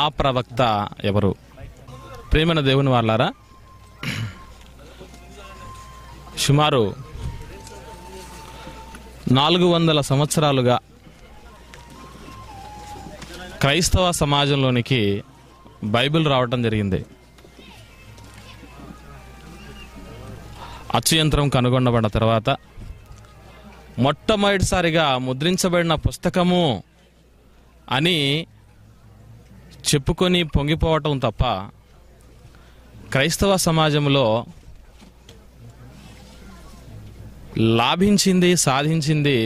ఆ ప్రవక్త ఎవరు ప్రేమన దేవుని వాళ్ళారా సుమారు నాలుగు వందల సంవత్సరాలుగా క్రైస్తవ సమాజంలోనికి బైబిల్ రావటం జరిగింది అచ్చుయంత్రం కనుగొనబడిన తర్వాత మొట్టమొదటిసారిగా ముద్రించబడిన పుస్తకము అని చెప్పుకొని పొంగిపోవటం తప్ప క్రైస్తవ సమాజంలో లాభించింది సాధించింది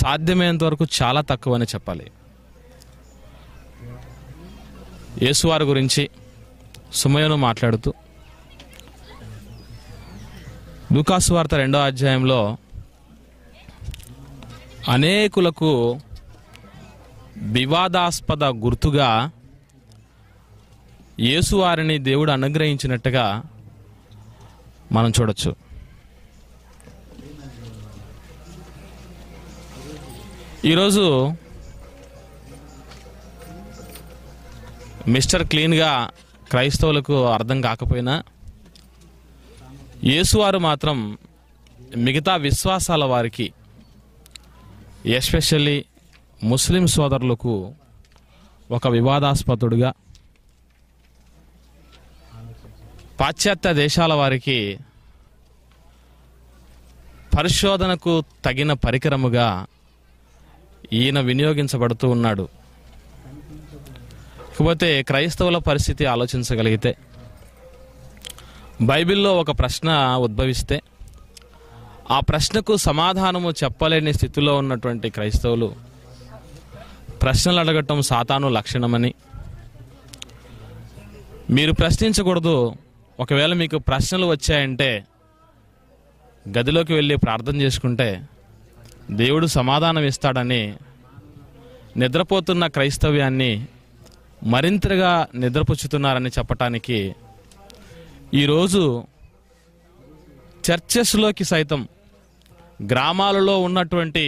సాధ్యమైనంత వరకు చాలా తక్కువని చెప్పాలి యేసువారి గురించి సుమయను మాట్లాడుతూ లూకాసు వార్త రెండో అధ్యాయంలో అనేకులకు వివాదాస్పద గుర్తుగా యేసువారిని దేవుడు అనుగ్రహించినట్టుగా మనం చూడొచ్చు ఈరోజు మిస్టర్ క్లీన్గా క్రైస్తవులకు అర్థం కాకపోయినా యేసువారు మాత్రం మిగతా విశ్వాసాల వారికి ఎస్పెషల్లీ ముస్లిం సోదరులకు ఒక వివాదాస్పదుడుగా పాశ్చాత్య దేశాల వారికి పరిశోధనకు తగిన పరికరముగా ఈయన వినియోగించబడుతూ ఉన్నాడు కాకపోతే క్రైస్తవుల పరిస్థితి ఆలోచించగలిగితే బైబిల్లో ఒక ప్రశ్న ఉద్భవిస్తే ఆ ప్రశ్నకు సమాధానము చెప్పలేని స్థితిలో ఉన్నటువంటి క్రైస్తవులు ప్రశ్నలు అడగటం సాతాను లక్షణమని మీరు ప్రశ్నించకూడదు ఒకవేళ మీకు ప్రశ్నలు వచ్చాయంటే గదిలోకి వెళ్ళి ప్రార్థన చేసుకుంటే దేవుడు సమాధానం ఇస్తాడని నిద్రపోతున్న క్రైస్తవ్యాన్ని మరింతగా నిద్రపుచ్చుతున్నారని చెప్పటానికి ఈరోజు చర్చెస్లోకి సైతం గ్రామాలలో ఉన్నటువంటి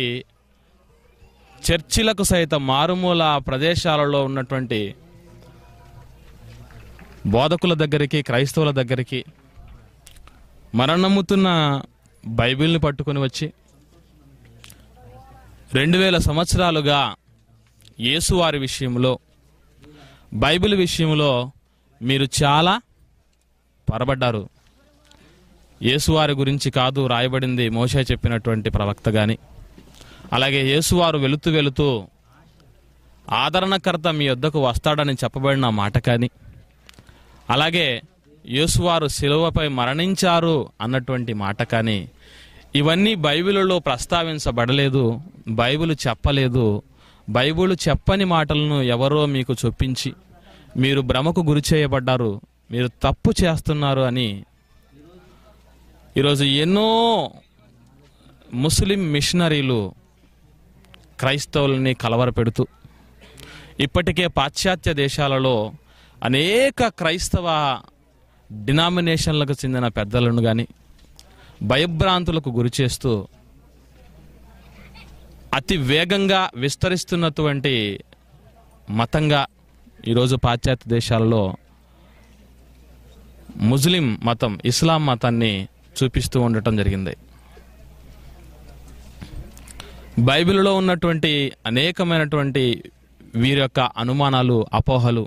చర్చిలకు సైతం మారుమూల ప్రదేశాలలో ఉన్నటువంటి బోధకుల దగ్గరికి క్రైస్తవుల దగ్గరికి మనం నమ్ముతున్న బైబిల్ని పట్టుకొని వచ్చి రెండు వేల సంవత్సరాలుగా యేసువారి విషయంలో బైబిల్ విషయంలో మీరు చాలా పరబడ్డారు యేసువారి గురించి కాదు రాయబడింది మోసే చెప్పినటువంటి ప్రవక్త కానీ అలాగే యేసువారు వెళుతూ వెళుతూ ఆదరణకర్త మీ వద్దకు వస్తాడని చెప్పబడిన మాట కానీ అలాగే యేసువారు శిలువపై మరణించారు అన్నటువంటి మాట కానీ ఇవన్నీ బైబిల్లో ప్రస్తావించబడలేదు బైబిల్ చెప్పలేదు బైబిల్ చెప్పని మాటలను ఎవరో మీకు చొప్పించి మీరు భ్రమకు గురి చేయబడ్డారు మీరు తప్పు చేస్తున్నారు అని ఈరోజు ఎన్నో ముస్లిం మిషనరీలు క్రైస్తవుల్ని కలవరపెడుతూ ఇప్పటికే పాశ్చాత్య దేశాలలో అనేక క్రైస్తవ డినామినేషన్లకు చెందిన పెద్దలను కానీ భయభ్రాంతులకు గురి చేస్తూ అతి వేగంగా విస్తరిస్తున్నటువంటి మతంగా ఈరోజు పాశ్చాత్య దేశాలలో ముస్లిం మతం ఇస్లాం మతాన్ని చూపిస్తూ ఉండటం జరిగింది బైబిల్లో ఉన్నటువంటి అనేకమైనటువంటి వీరి యొక్క అనుమానాలు అపోహలు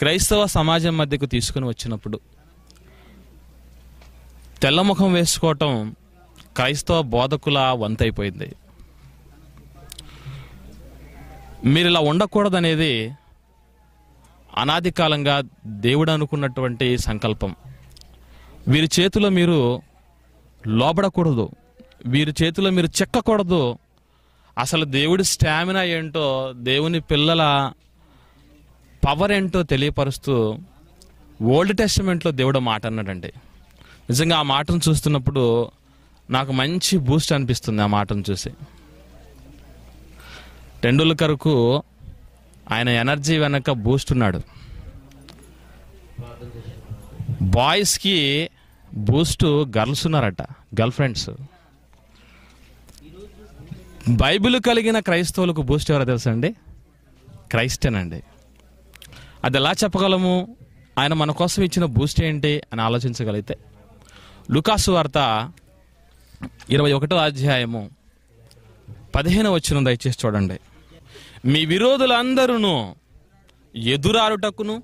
క్రైస్తవ సమాజం మధ్యకు తీసుకుని వచ్చినప్పుడు తెల్లముఖం వేసుకోవటం క్రైస్తవ బోధకుల వంతైపోయింది మీరు ఇలా ఉండకూడదనేది అనాది కాలంగా దేవుడు అనుకున్నటువంటి సంకల్పం వీరి చేతిలో మీరు లోబడకూడదు వీరి చేతిలో మీరు చెక్కకూడదు అసలు దేవుడి స్టామినా ఏంటో దేవుని పిల్లల పవర్ ఏంటో తెలియపరుస్తూ ఓల్డ్ టెస్టిమెంట్లో దేవుడు మాట అన్నాడండి నిజంగా ఆ మాటను చూస్తున్నప్పుడు నాకు మంచి బూస్ట్ అనిపిస్తుంది ఆ మాటను చూసి టెండూల్కర్కు ఆయన ఎనర్జీ వెనక బూస్ట్ ఉన్నాడు బాయ్స్కి బూస్ట్ గర్ల్స్ ఉన్నారట గర్ల్ ఫ్రెండ్స్ బైబిల్ కలిగిన క్రైస్తవులకు బూస్ట్ ఎవరో తెలుసా అండి అండి అది ఎలా చెప్పగలము ఆయన మన కోసం ఇచ్చిన బూస్ట్ ఏంటి అని ఆలోచించగలిగితే లుకాసు వార్త ఇరవై ఒకటో అధ్యాయము పదిహేను వచ్చిన దయచేసి చూడండి మీ విరోధులందరూ ఎదురారుటకును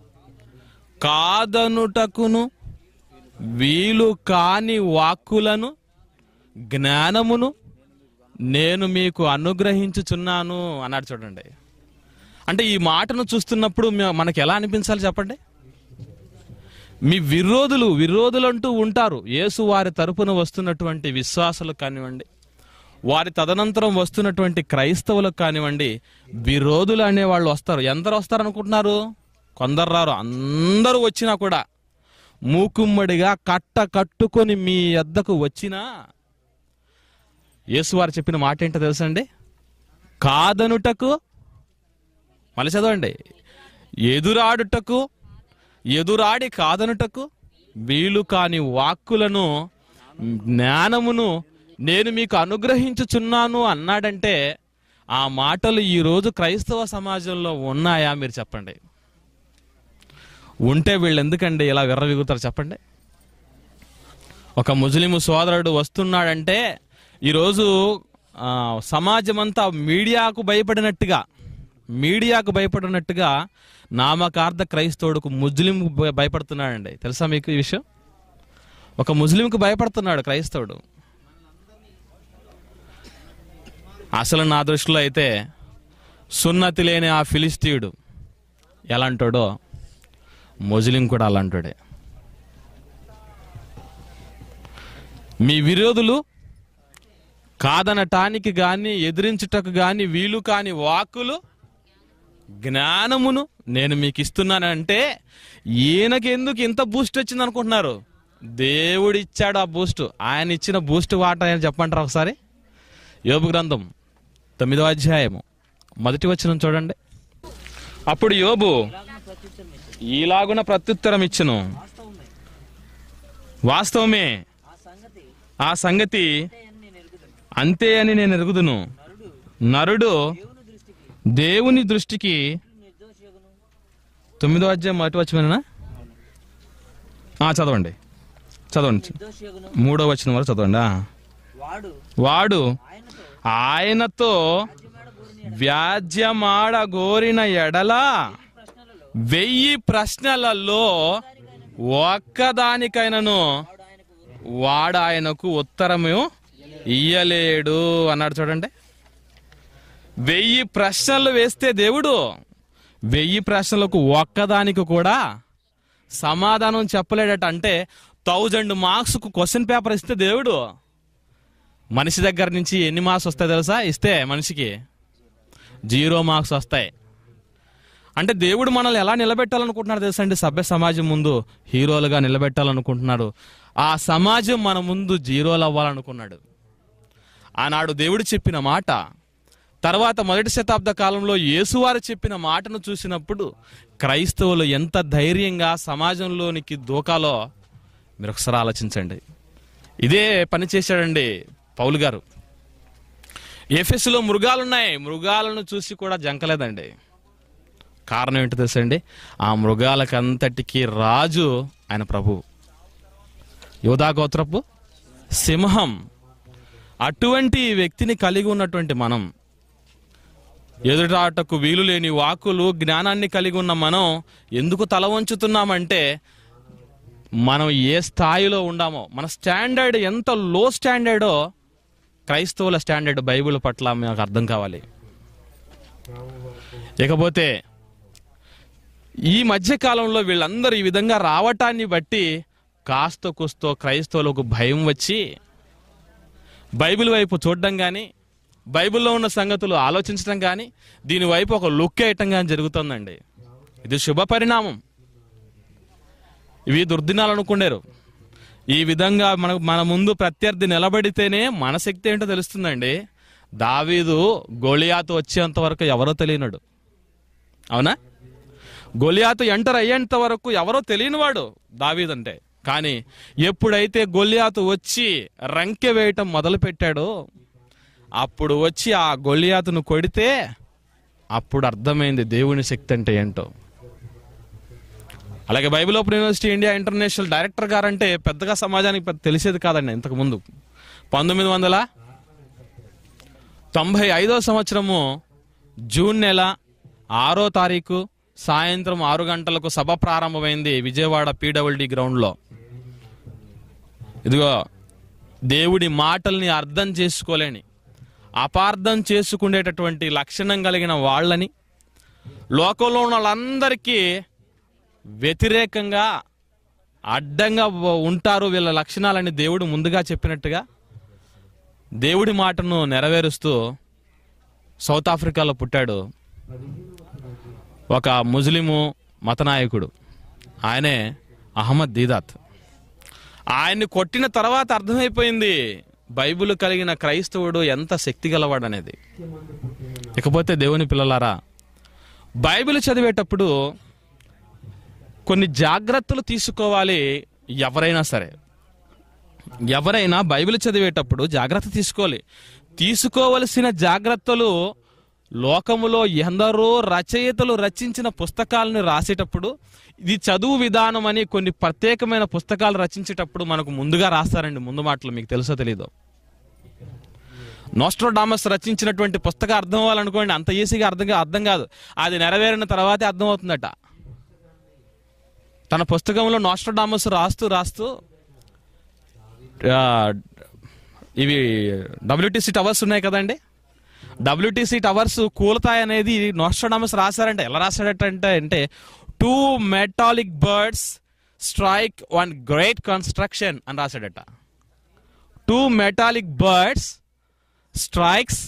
కాదనుటకును వీలు కాని వాక్కులను జ్ఞానమును నేను మీకు అనుగ్రహించుచున్నాను అన్నాడు చూడండి అంటే ఈ మాటను చూస్తున్నప్పుడు మనకు ఎలా అనిపించాలి చెప్పండి మీ విరోధులు విరోధులంటూ ఉంటారు యేసు వారి తరపున వస్తున్నటువంటి విశ్వాసులు కానివ్వండి వారి తదనంతరం వస్తున్నటువంటి క్రైస్తవులకు కానివ్వండి విరోధులు అనే వాళ్ళు వస్తారు ఎందరు వస్తారు అనుకుంటున్నారు కొందరు రారు అందరూ వచ్చినా కూడా మూకుమ్మడిగా కట్ట కట్టుకొని మీ ఎద్దకు వచ్చినా యేసువారు చెప్పిన మాట ఏంటో తెలుసండి కాదనుటకు మళ్ళీ చదవండి ఎదురాడుటకు ఎదురాడి కాదనుటకు వీలు కాని వాక్కులను జ్ఞానమును నేను మీకు అనుగ్రహించుచున్నాను అన్నాడంటే ఆ మాటలు ఈరోజు క్రైస్తవ సమాజంలో ఉన్నాయా మీరు చెప్పండి ఉంటే వీళ్ళు ఎందుకండి ఇలా విర్రవిగుతారు చెప్పండి ఒక ముస్లిం సోదరుడు వస్తున్నాడంటే ఈరోజు సమాజం అంతా మీడియాకు భయపడినట్టుగా మీడియాకు భయపడినట్టుగా నామకార్థ క్రైస్తవుడుకు ముస్లిం భయపడుతున్నాడండి తెలుసా మీకు ఈ విషయం ఒక ముస్లింకు భయపడుతున్నాడు క్రైస్తవుడు అసలు నా దృష్టిలో అయితే సున్నతి లేని ఆ ఫిలిస్తీయుడు ఎలాంటాడో ముస్లిం కూడా అలాంటాడే మీ విరోధులు కాదనటానికి గాని ఎదిరించుటకు గాని వీలు కాని వాక్కులు జ్ఞానమును నేను మీకు ఇస్తున్నానంటే ఈయనకి ఎందుకు ఇంత బూస్ట్ వచ్చింది అనుకుంటున్నారు దేవుడు ఇచ్చాడు ఆ బూస్ట్ ఆయన ఇచ్చిన బూస్ట్ వాట ఆయన చెప్పంటారా ఒకసారి యోబు గ్రంథం తొమ్మిదవ అధ్యాయము మొదటి వచ్చిన చూడండి అప్పుడు యోబు ఈలాగున ప్రత్యుత్తరం ఇచ్చును వాస్తవమే ఆ సంగతి అంతే అని నేను ఎరుగుదును నరుడు దేవుని దృష్టికి తొమ్మిదో అధ్యాయం మొదటి వచ్చిన చదవండి చదవండి మూడో వచ్చిన వరకు చదవండి వాడు ఆయనతో వ్యాజ్యమాడగోరిన ఎడల వెయ్యి ప్రశ్నలలో ఒక్కదానికైనను వాడాయనకు ఉత్తరము ఇయ్యలేడు అన్నాడు చూడండి వెయ్యి ప్రశ్నలు వేస్తే దేవుడు వెయ్యి ప్రశ్నలకు ఒక్కదానికి కూడా సమాధానం చెప్పలేడట అంటే థౌజండ్ మార్క్స్కు క్వశ్చన్ పేపర్ ఇస్తే దేవుడు మనిషి దగ్గర నుంచి ఎన్ని మార్క్స్ వస్తాయి తెలుసా ఇస్తే మనిషికి జీరో మార్క్స్ వస్తాయి అంటే దేవుడు మనల్ని ఎలా నిలబెట్టాలనుకుంటున్నాడు తెలుసా అండి సభ్య సమాజం ముందు హీరోలుగా నిలబెట్టాలనుకుంటున్నాడు ఆ సమాజం మన ముందు జీరోలు అవ్వాలనుకున్నాడు ఆనాడు దేవుడు చెప్పిన మాట తర్వాత మొదటి శతాబ్ద కాలంలో యేసువారు చెప్పిన మాటను చూసినప్పుడు క్రైస్తవులు ఎంత ధైర్యంగా సమాజంలోనికి దూకాలో మీరు ఒకసారి ఆలోచించండి ఇదే పని చేశాడండి పౌలు గారు ఎఫ్ఎస్లో మృగాలున్నాయి మృగాలను చూసి కూడా జంకలేదండి కారణం ఏంటో తెలుసండి ఆ మృగాలకంతటికీ రాజు ఆయన ప్రభు ప్రభువు గోత్రపు సింహం అటువంటి వ్యక్తిని కలిగి ఉన్నటువంటి మనం ఎదుటాటకు వీలు లేని వాకులు జ్ఞానాన్ని కలిగి ఉన్న మనం ఎందుకు తల వంచుతున్నామంటే మనం ఏ స్థాయిలో ఉండామో మన స్టాండర్డ్ ఎంత లో స్టాండర్డో క్రైస్తవుల స్టాండర్డ్ బైబిల్ పట్ల మాకు అర్థం కావాలి ఇకపోతే ఈ మధ్యకాలంలో వీళ్ళందరూ ఈ విధంగా రావటాన్ని బట్టి కాస్త కుస్తో క్రైస్తవులకు భయం వచ్చి బైబిల్ వైపు చూడడం కానీ బైబిల్లో ఉన్న సంగతులు ఆలోచించడం కానీ దీనివైపు ఒక లుక్ వేయటం కానీ జరుగుతుందండి ఇది శుభ పరిణామం ఇవి దుర్దినాలు అనుకున్నారు ఈ విధంగా మన మన ముందు ప్రత్యర్థి నిలబడితేనే మన శక్తి ఏంటో తెలుస్తుందండి దావీదు గొలియాతు వచ్చేంత వరకు ఎవరో తెలియనాడు అవునా గొలియాతు ఎంటర్ అయ్యేంత వరకు ఎవరో తెలియనివాడు దావీదంటే కానీ ఎప్పుడైతే గొల్లియాతు వచ్చి రంకె వేయటం మొదలుపెట్టాడో అప్పుడు వచ్చి ఆ గొల్లియాతును కొడితే అప్పుడు అర్థమైంది దేవుని శక్తి అంటే ఏంటో అలాగే Bible open university India international director గారు అంటే పెద్దగా సమాజానికి తెలిసేది కాదండి ఇంతకుముందు పంతొమ్మిది వందల తొంభై ఐదో సంవత్సరము జూన్ నెల ఆరో తారీఖు సాయంత్రం ఆరు గంటలకు సభ ప్రారంభమైంది విజయవాడ పీడబ్ల్యూడి గ్రౌండ్లో ఇదిగో దేవుడి మాటల్ని అర్థం చేసుకోలేని అపార్థం చేసుకునేటటువంటి లక్షణం కలిగిన వాళ్ళని లోకంలో ఉన్న వాళ్ళందరికీ వ్యతిరేకంగా అడ్డంగా ఉంటారు వీళ్ళ లక్షణాలని దేవుడు ముందుగా చెప్పినట్టుగా దేవుడి మాటను నెరవేరుస్తూ సౌత్ ఆఫ్రికాలో పుట్టాడు ఒక ముస్లిము మతనాయకుడు ఆయనే అహ్మద్ దీదాత్ ఆయన్ని కొట్టిన తర్వాత అర్థమైపోయింది బైబుల్ కలిగిన క్రైస్తవుడు ఎంత శక్తి గలవాడు అనేది ఇకపోతే దేవుని పిల్లలారా బైబిల్ చదివేటప్పుడు కొన్ని జాగ్రత్తలు తీసుకోవాలి ఎవరైనా సరే ఎవరైనా బైబిల్ చదివేటప్పుడు జాగ్రత్త తీసుకోవాలి తీసుకోవలసిన జాగ్రత్తలు లోకములో ఎందరో రచయితలు రచించిన పుస్తకాలను రాసేటప్పుడు ఇది చదువు విధానం అని కొన్ని ప్రత్యేకమైన పుస్తకాలు రచించేటప్పుడు మనకు ముందుగా రాస్తారండి ముందు మాటలు మీకు తెలుసో తెలీదు నోస్ట్రోడామస్ రచించినటువంటి పుస్తకం అర్థం అవ్వాలనుకోండి అంత ఈజీగా అర్థం అర్థం కాదు అది నెరవేరిన తర్వాతే అర్థమవుతుందట తన పుస్తకంలో నోస్ట్రోడామస్ రాస్తూ రాస్తూ ఇవి డబ్ల్యూటీసీ టవర్స్ ఉన్నాయి కదండి డబ్ల్యూటీసీ టవర్స్ కూలతాయనేది నోస్టోడామస్ రాశారంటే ఎలా రాశాడటంటే అంటే two metallic birds strike one great construction అని రాశాడట two metallic birds strikes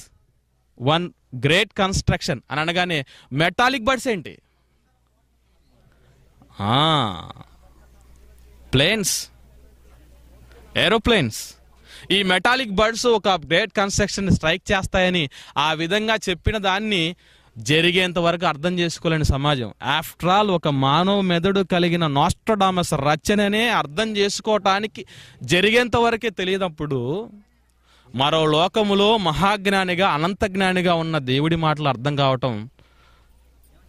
one great construction అని అనగానే మెటాలిక్ బర్డ్స్ ఏంటి ప్లేన్స్ ఏరోప్లేన్స్ ఈ మెటాలిక్ బర్డ్స్ ఒక గ్రేట్ కన్స్ట్రక్షన్ స్ట్రైక్ చేస్తాయని ఆ విధంగా చెప్పిన దాన్ని జరిగేంత వరకు అర్థం చేసుకోలేని సమాజం ఆఫ్టర్ ఆల్ ఒక మానవ మెదడు కలిగిన నాస్ట్రడామస్ రచననే అర్థం చేసుకోవటానికి జరిగేంత వరకే తెలియనప్పుడు మరో లోకములో మహాజ్ఞానిగా అనంత జ్ఞానిగా ఉన్న దేవుడి మాటలు అర్థం కావటం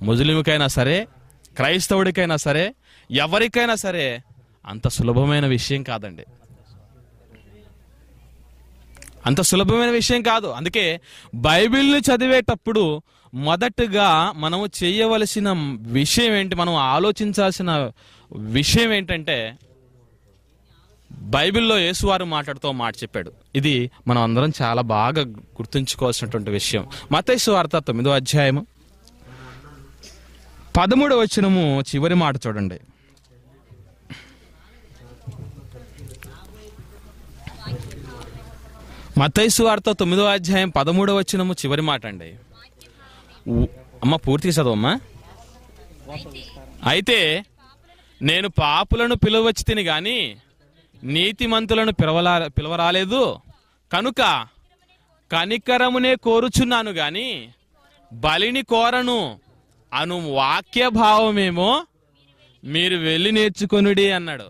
ముస్లింకైనా సరే క్రైస్తవుడికైనా సరే ఎవరికైనా సరే అంత సులభమైన విషయం కాదండి అంత సులభమైన విషయం కాదు అందుకే బైబిల్ని చదివేటప్పుడు మొదటగా మనం చేయవలసిన విషయం ఏంటి మనం ఆలోచించాల్సిన విషయం ఏంటంటే బైబిల్లో యేసువారు మాట్లాడుతూ మాట చెప్పాడు ఇది మనం అందరం చాలా బాగా గుర్తుంచుకోవాల్సినటువంటి విషయం మతేసు వార్త తొమ్మిదో అధ్యాయము పదమూడవచనము చివరి మాట చూడండి మతైసు వార్త తొమ్మిదో అధ్యాయం పదమూడో వచ్చినము చివరి మాట అండి అమ్మ పూర్తి చదవమ్మా అయితే నేను పాపులను పిలవచ్చి తిని గాని నీతిమంతులను పిలవలా పిలవరాలేదు కనుక కనికరమునే కోరుచున్నాను గాని బలిని కోరను అను వాక్య భావమేమో మీరు వెళ్ళి నేర్చుకొనుడి అన్నాడు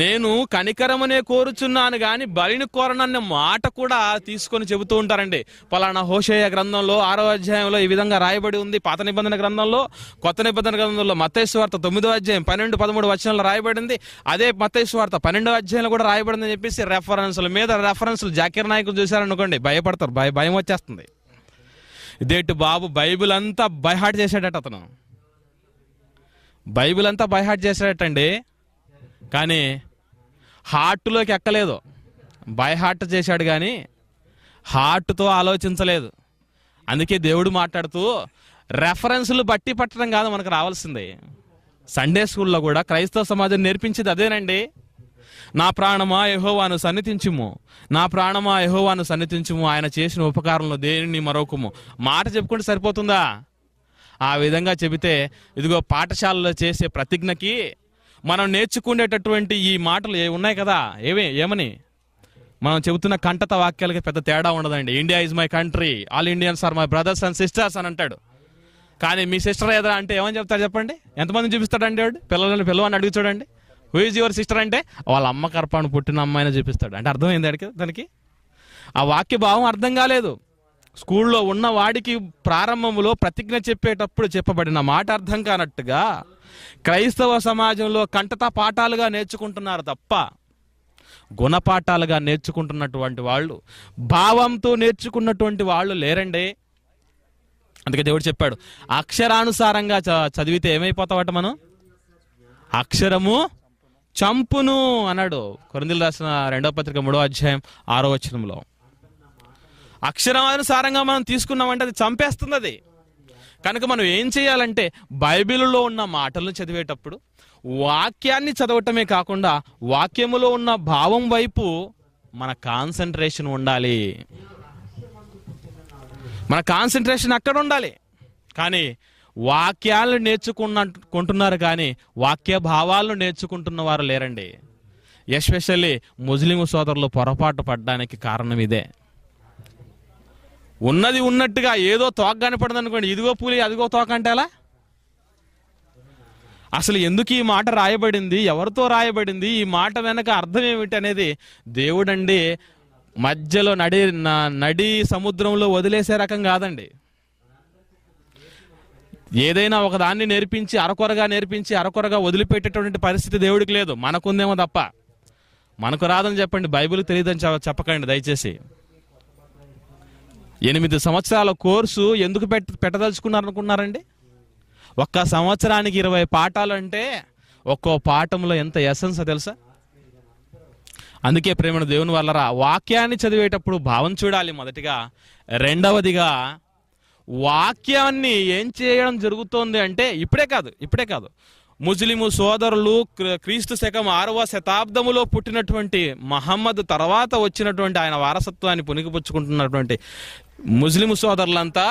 నేను కనికరమనే కోరుచున్నాను గాని బలిని కోరనన్న మాట కూడా తీసుకొని చెబుతూ ఉంటారండి పలానా హోషేయ గ్రంథంలో ఆరో అధ్యాయంలో ఈ విధంగా రాయబడి ఉంది పాత నిబంధన గ్రంథంలో కొత్త నిబంధన గ్రంథంలో మత్తేశ్వార్త తొమ్మిదో అధ్యాయం పన్నెండు పదమూడు వచనంలో రాయబడింది అదే మత్తేశ్వార్త పన్నెండో అధ్యాయంలో కూడా రాయబడిందని చెప్పేసి రెఫరెన్స్ల మీద రెఫరెన్స్లు జాకీర్ నాయకులు చూశారనుకోండి భయపడతారు భయ భయం వచ్చేస్తుంది ఇదేటి బాబు బైబిల్ అంతా బైహార్ట్ చేశాడట అతను బైబిల్ అంతా బైహార్ట్ చేశాడటండి కానీ హార్ట్లోకి ఎక్కలేదు బై హార్ట్ చేశాడు కానీ హార్ట్తో ఆలోచించలేదు అందుకే దేవుడు మాట్లాడుతూ రెఫరెన్స్లు బట్టి పట్టడం కాదు మనకు రావాల్సింది సండే స్కూల్లో కూడా క్రైస్తవ సమాజం నేర్పించేది అదేనండి నా ప్రాణమా యహోవాను సన్నిధించుము నా ప్రాణమా యహోవాను సన్నిధించుము ఆయన చేసిన ఉపకారంలో దేనిని మరొకము మాట చెప్పుకుంటే సరిపోతుందా ఆ విధంగా చెబితే ఇదిగో పాఠశాలలో చేసే ప్రతిజ్ఞకి మనం నేర్చుకునేటటువంటి ఈ మాటలు ఉన్నాయి కదా ఏమి ఏమని మనం చెబుతున్న కంటత వాక్యాలకి పెద్ద తేడా ఉండదండి India is my country all Indians are my brothers and sisters అని అంటాడు కానీ మీ సిస్టర్ ఏదరా అంటే ఏమని చెప్తారు చెప్పండి ఎంతమంది చూపిస్తాడండి వాడు పిల్లలని పిల్లవని అడిగి చూడండి హూ ఈజ్ యువర్ సిస్టర్ అంటే వాళ్ళ అమ్మ కర్పాను పుట్టిన అమ్మాయిని చూపిస్తాడు అంటే అర్థమైంది అడిగి దానికి ఆ వాక్య భావం అర్థం కాలేదు స్కూల్లో ఉన్న వాడికి ప్రారంభంలో ప్రతిజ్ఞ చెప్పేటప్పుడు చెప్పబడిన మాట అర్థం కానట్టుగా క్రైస్తవ సమాజంలో కంటత పాఠాలుగా నేర్చుకుంటున్నారు తప్ప గుణపాఠాలుగా నేర్చుకుంటున్నటువంటి వాళ్ళు భావంతో నేర్చుకున్నటువంటి వాళ్ళు లేరండి అందుకే దేవుడు చెప్పాడు అక్షరానుసారంగా చ చదివితే ఏమైపోతావట మనం అక్షరము చంపును అన్నాడు కొరందులు రాసిన రెండవ పత్రిక మూడో అధ్యాయం ఆరో వచనంలో అక్షరానుసారంగా మనం తీసుకున్నామంటే అది చంపేస్తుంది అది కనుక మనం ఏం చేయాలంటే బైబిల్లో ఉన్న మాటలను చదివేటప్పుడు వాక్యాన్ని చదవటమే కాకుండా వాక్యములో ఉన్న భావం వైపు మన కాన్సన్ట్రేషన్ ఉండాలి మన కాన్సన్ట్రేషన్ అక్కడ ఉండాలి కానీ వాక్యాలను కొంటున్నారు కానీ వాక్య భావాలను నేర్చుకుంటున్న వారు లేరండి ఎస్పెషల్లీ ముస్లిం సోదరులు పొరపాటు పడడానికి కారణం ఇదే ఉన్నది ఉన్నట్టుగా ఏదో తోక కనపడదు అనుకోండి ఇదిగో పూలి అదిగో తోక ఎలా అసలు ఎందుకు ఈ మాట రాయబడింది ఎవరితో రాయబడింది ఈ మాట వెనక అర్థం ఏమిటి అనేది దేవుడండి మధ్యలో నడి నడి సముద్రంలో వదిలేసే రకం కాదండి ఏదైనా ఒకదాన్ని నేర్పించి అరకొరగా నేర్పించి అరకొరగా వదిలిపెట్టేటువంటి పరిస్థితి దేవుడికి లేదు మనకుందేమో తప్ప మనకు రాదని చెప్పండి బైబిల్ తెలియదని చెప్పకండి దయచేసి ఎనిమిది సంవత్సరాల కోర్సు ఎందుకు పెట్ పెట్టదలుచుకున్నారనుకున్నారండి ఒక్క సంవత్సరానికి ఇరవై పాఠాలు అంటే ఒక్కో పాఠంలో ఎంత ఎసెన్స్ తెలుసా అందుకే ప్రేమ దేవుని వల్లరా వాక్యాన్ని చదివేటప్పుడు భావం చూడాలి మొదటిగా రెండవదిగా వాక్యాన్ని ఏం చేయడం జరుగుతోంది అంటే ఇప్పుడే కాదు ఇప్పుడే కాదు ముస్లిము సోదరులు క్రీస్తు శకం ఆరవ శతాబ్దములో పుట్టినటువంటి మహమ్మద్ తర్వాత వచ్చినటువంటి ఆయన వారసత్వాన్ని పునిగిపుచ్చుకుంటున్నటువంటి ముస్లిము సోదరులంతా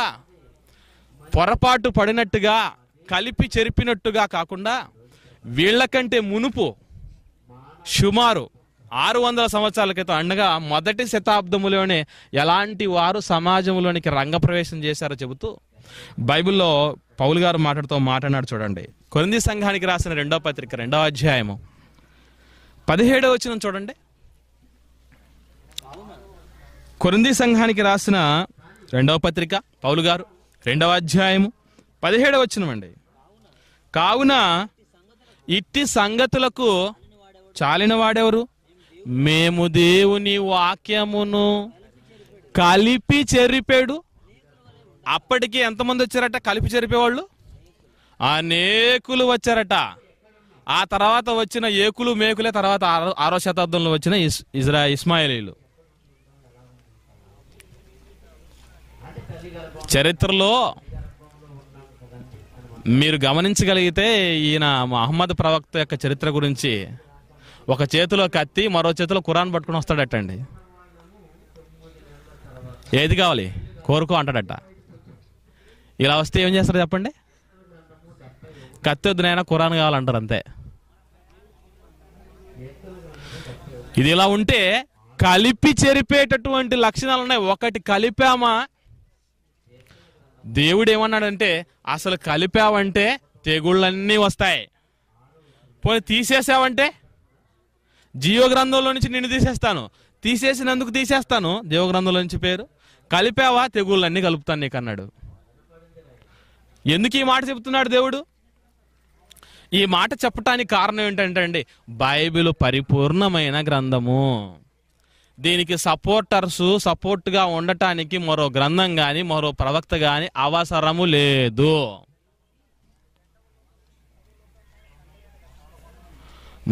పొరపాటు పడినట్టుగా కలిపి చెరిపినట్టుగా కాకుండా వీళ్ళకంటే మునుపు సుమారు ఆరు వందల సంవత్సరాల క్రితం అండగా మొదటి శతాబ్దములోనే ఎలాంటి వారు సమాజంలోనికి రంగప్రవేశం చేశారో చెబుతూ బైబిల్లో పౌలు గారు మాటతో మాట్లాడాడు చూడండి కొరింది సంఘానికి రాసిన రెండో పత్రిక రెండో అధ్యాయము పదిహేడో వచ్చిన చూడండి కొరింది సంఘానికి రాసిన రెండవ పత్రిక పౌలు గారు రెండవ అధ్యాయము పదిహేడవ వచ్చినమండి కావున ఇట్టి సంగతులకు చాలిన వాడెవరు మేము దేవుని వాక్యమును కలిపి చెరిపేడు అప్పటికి ఎంతమంది వచ్చారట కలిపి చెరిపేవాళ్ళు అనేకులు వచ్చారట ఆ తర్వాత వచ్చిన ఏకులు మేకులే తర్వాత ఆరో శతాబ్దంలో వచ్చిన ఇజ్రా ఇస్మాయిలీలు చరిత్రలో మీరు గమనించగలిగితే ఈయన మహమ్మద్ ప్రవక్త యొక్క చరిత్ర గురించి ఒక చేతిలో కత్తి మరో చేతిలో కురాన్ పట్టుకుని వస్తాడటండి ఏది కావాలి కోరుకో అంటాడట ఇలా వస్తే ఏం చేస్తారు చెప్పండి కత్తి వద్దునైనా ఖురాన్ కావాలంటారు అంతే ఇది ఇలా ఉంటే కలిపి చెరిపేటటువంటి లక్షణాలు ఉన్నాయి ఒకటి కలిపామా దేవుడు ఏమన్నాడంటే అసలు కలిపావంటే తెగుళ్ళన్నీ వస్తాయి పోనీ తీసేసావంటే జీవగ్రంథంలో నుంచి నిన్ను తీసేస్తాను తీసేసినందుకు తీసేస్తాను జీవగ్రంథంలో నుంచి పేరు కలిపావా తెగుళ్ళన్నీ కలుపుతాను నీకు అన్నాడు ఎందుకు ఈ మాట చెప్తున్నాడు దేవుడు ఈ మాట చెప్పటానికి కారణం ఏంటంటే అండి బైబిల్ పరిపూర్ణమైన గ్రంథము దీనికి సపోర్టర్స్ సపోర్ట్గా ఉండటానికి మరో గ్రంథం కానీ మరో ప్రవక్త కానీ అవసరము లేదు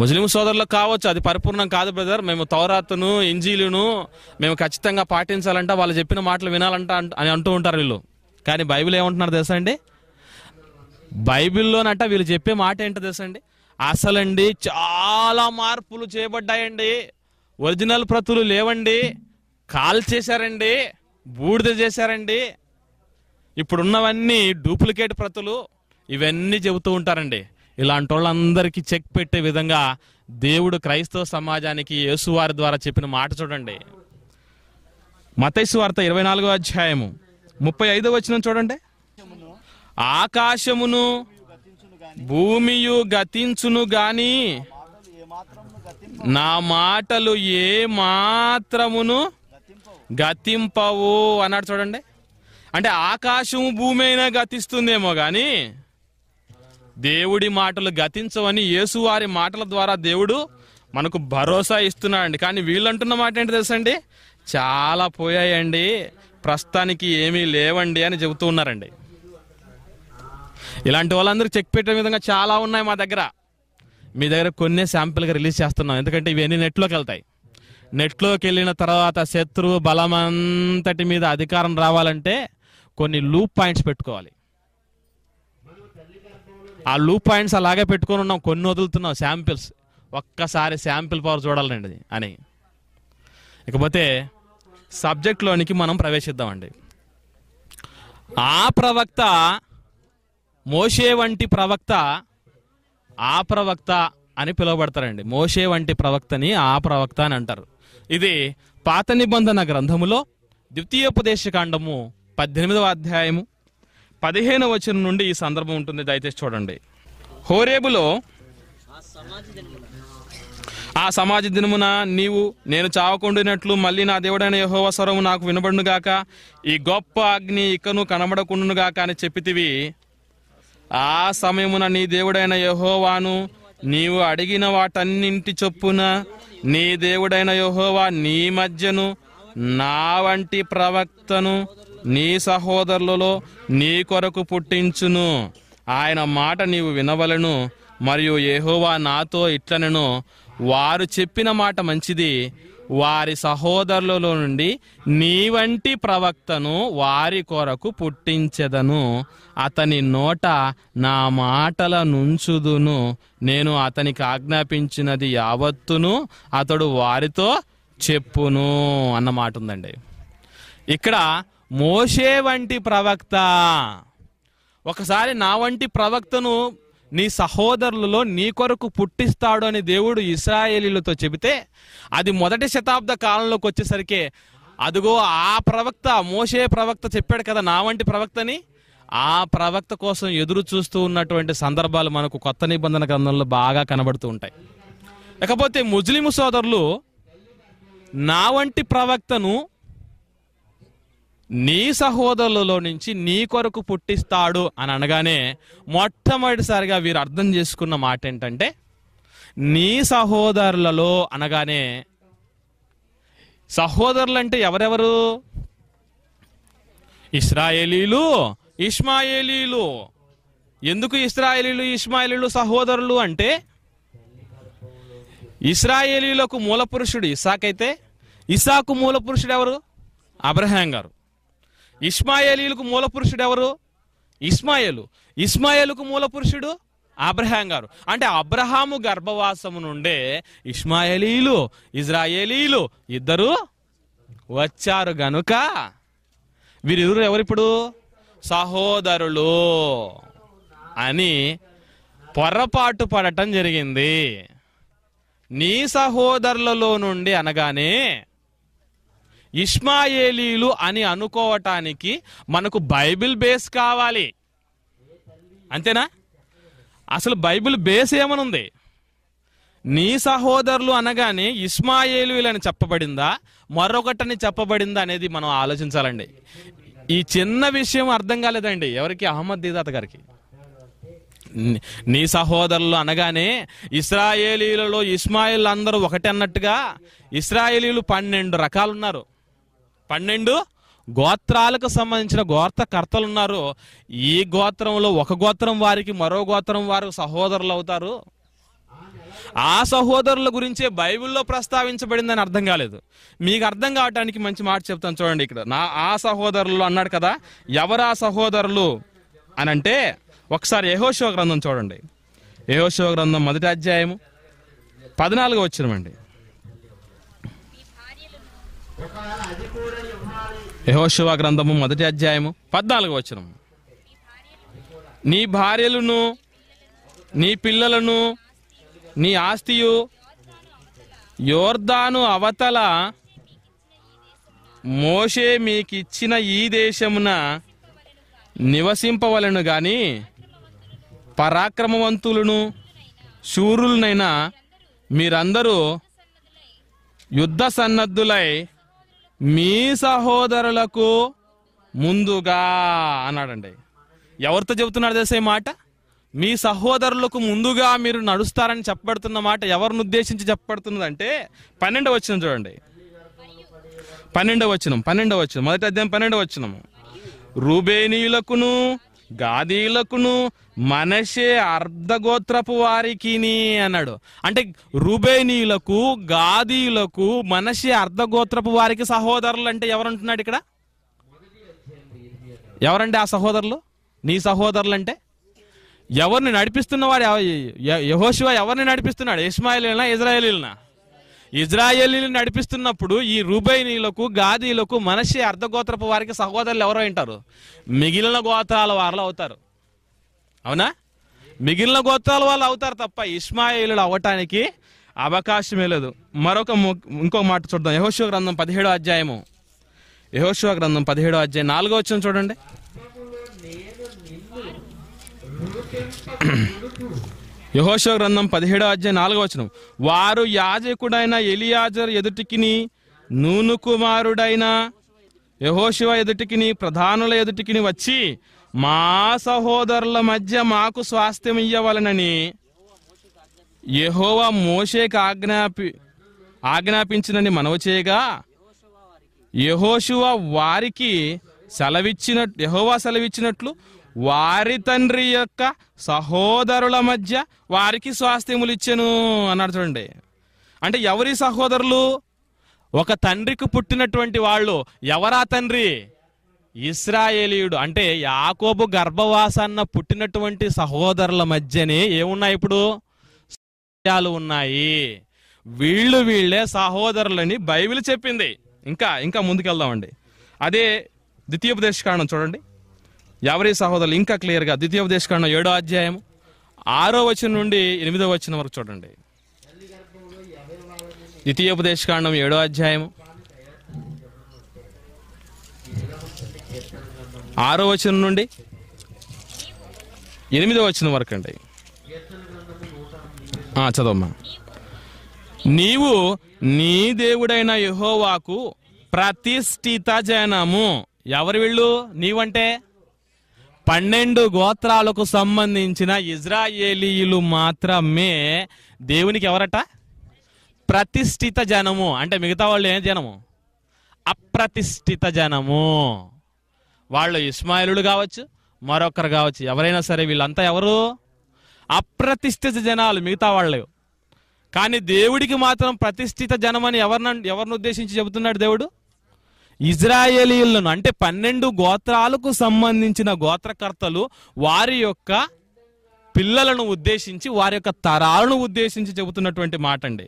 ముస్లిం సోదరులకు కావచ్చు అది పరిపూర్ణం కాదు బ్రదర్ మేము తౌరాత్ను ఇంజీలును మేము ఖచ్చితంగా పాటించాలంటే వాళ్ళు చెప్పిన మాటలు వినాలంట అని అంటూ ఉంటారు వీళ్ళు కానీ బైబిల్ ఏమంటున్నారు తెలుసా అండి బైబిల్లోనట వీళ్ళు చెప్పే మాట ఏంటో అండి అసలండి చాలా మార్పులు చేయబడ్డాయండి ఒరిజినల్ ప్రతులు లేవండి కాల్ చేశారండి బూడిద చేశారండి ఇప్పుడున్నవన్నీ డూప్లికేట్ ప్రతులు ఇవన్నీ చెబుతూ ఉంటారండి ఇలాంటి వాళ్ళందరికీ చెక్ పెట్టే విధంగా దేవుడు క్రైస్తవ సమాజానికి యేసువారి ద్వారా చెప్పిన మాట చూడండి మతైసు వార్త ఇరవై నాలుగో అధ్యాయము ముప్పై ఐదో వచ్చిన చూడండి ఆకాశమును భూమియు గతించును గాని నా మాటలు ఏ మాత్రమును గతింపవు అన్నాడు చూడండి అంటే ఆకాశము భూమి అయినా గతిస్తుందేమో కానీ దేవుడి మాటలు గతించవని యేసువారి మాటల ద్వారా దేవుడు మనకు భరోసా అండి కానీ వీళ్ళంటున్న మాట ఏంటి తెలుసండి చాలా పోయాయండి ప్రస్తుతానికి ఏమీ లేవండి అని చెబుతూ ఉన్నారండి ఇలాంటి వాళ్ళందరూ చెక్ పెట్టే విధంగా చాలా ఉన్నాయి మా దగ్గర మీ దగ్గర కొన్ని శాంపిల్గా రిలీజ్ చేస్తున్నాం ఎందుకంటే ఇవన్నీ నెట్లోకి వెళ్తాయి నెట్లోకి వెళ్ళిన తర్వాత శత్రువు బలమంతటి మీద అధికారం రావాలంటే కొన్ని లూప్ పాయింట్స్ పెట్టుకోవాలి ఆ లూప్ పాయింట్స్ అలాగే పెట్టుకొని ఉన్నాం కొన్ని వదులుతున్నాం శాంపిల్స్ ఒక్కసారి శాంపిల్ పవర్ చూడాలండి అని ఇకపోతే సబ్జెక్ట్లోనికి మనం ప్రవేశిద్దామండి ఆ ప్రవక్త మోషే వంటి ప్రవక్త ఆ ప్రవక్త అని పిలువబడతారండి మోషే వంటి ప్రవక్తని ఆ ప్రవక్త అని అంటారు ఇది పాత నిబంధన గ్రంథములో ద్వితీయోపదేశకాండము పద్దెనిమిదవ అధ్యాయము పదిహేను వచనం నుండి ఈ సందర్భం ఉంటుంది దయచేసి చూడండి హోరేబులో ఆ సమాజ దినమున నీవు నేను చావకుండినట్లు మళ్ళీ నా దేవుడైన యహోవ స్వరము నాకు వినబడునుగాక ఈ గొప్ప అగ్ని ఇకను కనబడకుండునుగాక అని చెప్పితివి ఆ సమయమున నీ దేవుడైన యహోవాను నీవు అడిగిన వాటన్నింటి చొప్పున నీ దేవుడైన యహోవా నీ మధ్యను నా వంటి ప్రవక్తను నీ సహోదరులలో నీ కొరకు పుట్టించును ఆయన మాట నీవు వినవలను మరియు యహోవా నాతో ఇట్లనను వారు చెప్పిన మాట మంచిది వారి సహోదరులలో నుండి నీ వంటి ప్రవక్తను వారి కొరకు పుట్టించెదను అతని నోట నా మాటల నుంచుదును నేను అతనికి ఆజ్ఞాపించినది యావత్తును అతడు వారితో చెప్పును అన్నమాట ఉందండి ఇక్కడ మోషే వంటి ప్రవక్త ఒకసారి నా వంటి ప్రవక్తను నీ సహోదరులలో నీ కొరకు పుట్టిస్తాడు అని దేవుడు ఇస్రాయేలీలతో చెబితే అది మొదటి శతాబ్ద కాలంలోకి వచ్చేసరికి అదిగో ఆ ప్రవక్త మోసే ప్రవక్త చెప్పాడు కదా నా వంటి ప్రవక్తని ఆ ప్రవక్త కోసం ఎదురు చూస్తూ ఉన్నటువంటి సందర్భాలు మనకు కొత్త నిబంధన గ్రంథంలో బాగా కనబడుతూ ఉంటాయి లేకపోతే ముస్లిం సోదరులు నా వంటి ప్రవక్తను నీ సహోదరులలో నుంచి నీ కొరకు పుట్టిస్తాడు అని అనగానే మొట్టమొదటిసారిగా వీరు అర్థం చేసుకున్న మాట ఏంటంటే నీ సహోదరులలో అనగానే సహోదరులు అంటే ఎవరెవరు ఇస్రాయేలీలు ఇస్మాయేలీలు ఎందుకు ఇస్రాయేలీలు ఇస్మాయేలీలు సహోదరులు అంటే ఇస్రాయేలీలకు మూలపురుషుడు ఇసాకైతే ఇసాకు మూలపురుషుడు ఎవరు అబ్రహాం గారు ఇస్మాయేలీలకు మూల పురుషుడు ఎవరు ఇస్మాయేలు ఇస్మాయేలుకు మూల పురుషుడు అబ్రహాం గారు అంటే అబ్రహాము గర్భవాసము నుండే ఇస్మాయేలీలు ఇజ్రాయేలీలు ఇద్దరు వచ్చారు గనుక ఎవరు ఎవరిప్పుడు సహోదరులు అని పొరపాటు పడటం జరిగింది నీ సహోదరులలో నుండి అనగానే ఇష్మాయేలీలు అని అనుకోవటానికి మనకు బైబిల్ బేస్ కావాలి అంతేనా అసలు బైబిల్ బేస్ ఏమనుంది నీ సహోదరులు అనగానే అని చెప్పబడిందా మరొకటని చెప్పబడిందా అనేది మనం ఆలోచించాలండి ఈ చిన్న విషయం అర్థం కాలేదండి ఎవరికి అహ్మద్ దీదాత గారికి నీ సహోదరులు అనగానే ఇస్రాయేలీలలో ఇస్మాయిల్ అందరూ ఒకటి అన్నట్టుగా ఇస్రాయేలీలు పన్నెండు రకాలున్నారు పన్నెండు గోత్రాలకు సంబంధించిన గోత్రకర్తలు ఉన్నారు ఈ గోత్రంలో ఒక గోత్రం వారికి మరో గోత్రం వారు సహోదరులు అవుతారు ఆ సహోదరుల గురించే బైబిల్లో ప్రస్తావించబడిందని అర్థం కాలేదు మీకు అర్థం కావటానికి మంచి మాట చెప్తాను చూడండి ఇక్కడ నా ఆ సహోదరులు అన్నాడు కదా ఎవరా సహోదరులు అని అంటే ఒకసారి యహోశివ గ్రంథం చూడండి యహోశివ గ్రంథం మొదటి అధ్యాయము పద్నాలుగు వచ్చినమండి యహోశివా గ్రంథము మొదటి అధ్యాయము పద్నాలుగు వచ్చిన నీ భార్యలను నీ పిల్లలను నీ ఆస్తియు యోర్దాను అవతల మోషే మీకిచ్చిన ఈ దేశమున నివసింపవలను గాని పరాక్రమవంతులను శూరులనైనా మీరందరూ యుద్ధ సన్నద్ధులై మీ సహోదరులకు ముందుగా అన్నాడండి ఎవరితో చెబుతున్నాడు తెలిసే మాట మీ సహోదరులకు ముందుగా మీరు నడుస్తారని చెప్పబడుతున్న మాట ఎవరిని ఉద్దేశించి చెప్పబడుతున్నదంటే పన్నెండవ వచ్చినం చూడండి పన్నెండవ వచ్చినం పన్నెండవ వచ్చిన మొదటి అధ్యాయం పన్నెండవ వచ్చినము రూబేనీయులకును గాదీలకును మనషే అర్ధగోత్రపు వారికి అన్నాడు అంటే రుబేనీలకు గాదీలకు మనషే అర్ధగోత్రపు వారికి సహోదరులు అంటే ఎవరంటున్నాడు ఇక్కడ ఎవరండి ఆ సహోదరులు నీ సహోదరులు అంటే ఎవరిని నడిపిస్తున్నవాడు యహోశివ ఎవరిని నడిపిస్తున్నాడు ఇస్మాయిలీనా ఇజ్రాయలీనా ఇజ్రాయేలీలు నడిపిస్తున్నప్పుడు ఈ రూబైనీలకు గాదీలకు మనిషి అర్ధగోత్రపు వారికి సహోదరులు ఎవరో ఉంటారు మిగిలిన గోత్రాల వారిలో అవుతారు అవునా మిగిలిన గోత్రాల వాళ్ళు అవుతారు తప్ప ఇస్మాయిలు అవ్వటానికి అవకాశమే లేదు మరొక ఇంకో మాట చూద్దాం యహోశివ గ్రంథం పదిహేడో అధ్యాయము యహోశివ గ్రంథం పదిహేడో అధ్యాయం నాలుగో వచ్చిన చూడండి యహోషో గ్రంథం పదిహేడో అధ్యాయ నాలుగో వచనం వారు యాజకుడైన ఎలియాజర్ ఎదుటికిని నూను కుమారుడైన యహోశివ ఎదుటికిని ప్రధానుల ఎదుటికిని వచ్చి మా సహోదరుల మధ్య మాకు స్వాస్థ్యం ఇయ్యవలనని యహోవా మోషేకి ఆజ్ఞాపి ఆజ్ఞాపించినని మనవి చేయగా యహోశివ వారికి సెలవిచ్చినట్టు యహోవా సెలవిచ్చినట్లు వారి తండ్రి యొక్క సహోదరుల మధ్య వారికి స్వాస్థ్యములు ఇచ్చాను అన్నాడు చూడండి అంటే ఎవరి సహోదరులు ఒక తండ్రికి పుట్టినటువంటి వాళ్ళు ఎవరా తండ్రి ఇస్రాయేలీయుడు అంటే యాకోబు గర్భవాసాన్న పుట్టినటువంటి సహోదరుల మధ్యనే ఏమున్నాయి ఇప్పుడు సత్యాలు ఉన్నాయి వీళ్ళు వీళ్ళే సహోదరులని బైబిల్ చెప్పింది ఇంకా ఇంకా ముందుకెళ్దామండి అదే ద్వితీయోపదేశ కారణం చూడండి ఎవరి సహోదరులు ఇంకా క్లియర్గా ద్వితీయోపదేశకాండం ఏడో అధ్యాయం ఆరో వచనం నుండి ఎనిమిదో వచనం వరకు చూడండి కాండం ఏడో అధ్యాయం ఆరో వచనం నుండి ఎనిమిదో వచనం వరకు అండి చదవమ్మా నీవు నీ దేవుడైన యహోవాకు ప్రతిష్ఠిత జనము ఎవరు వీళ్ళు నీవంటే పన్నెండు గోత్రాలకు సంబంధించిన ఇజ్రాయేలీలు మాత్రమే దేవునికి ఎవరట ప్రతిష్ఠిత జనము అంటే మిగతా వాళ్ళు ఏ జనము అప్రతిష్ఠిత జనము వాళ్ళు ఇస్మాయిలుడు కావచ్చు మరొకరు కావచ్చు ఎవరైనా సరే వీళ్ళంతా ఎవరు అప్రతిష్ఠిత జనాలు మిగతా వాళ్ళు కానీ దేవుడికి మాత్రం ప్రతిష్ఠిత జనం అని ఎవరిని ఉద్దేశించి చెబుతున్నాడు దేవుడు ఇజ్రాయేలీలను అంటే పన్నెండు గోత్రాలకు సంబంధించిన గోత్రకర్తలు వారి యొక్క పిల్లలను ఉద్దేశించి వారి యొక్క తరాలను ఉద్దేశించి చెబుతున్నటువంటి మాట అండి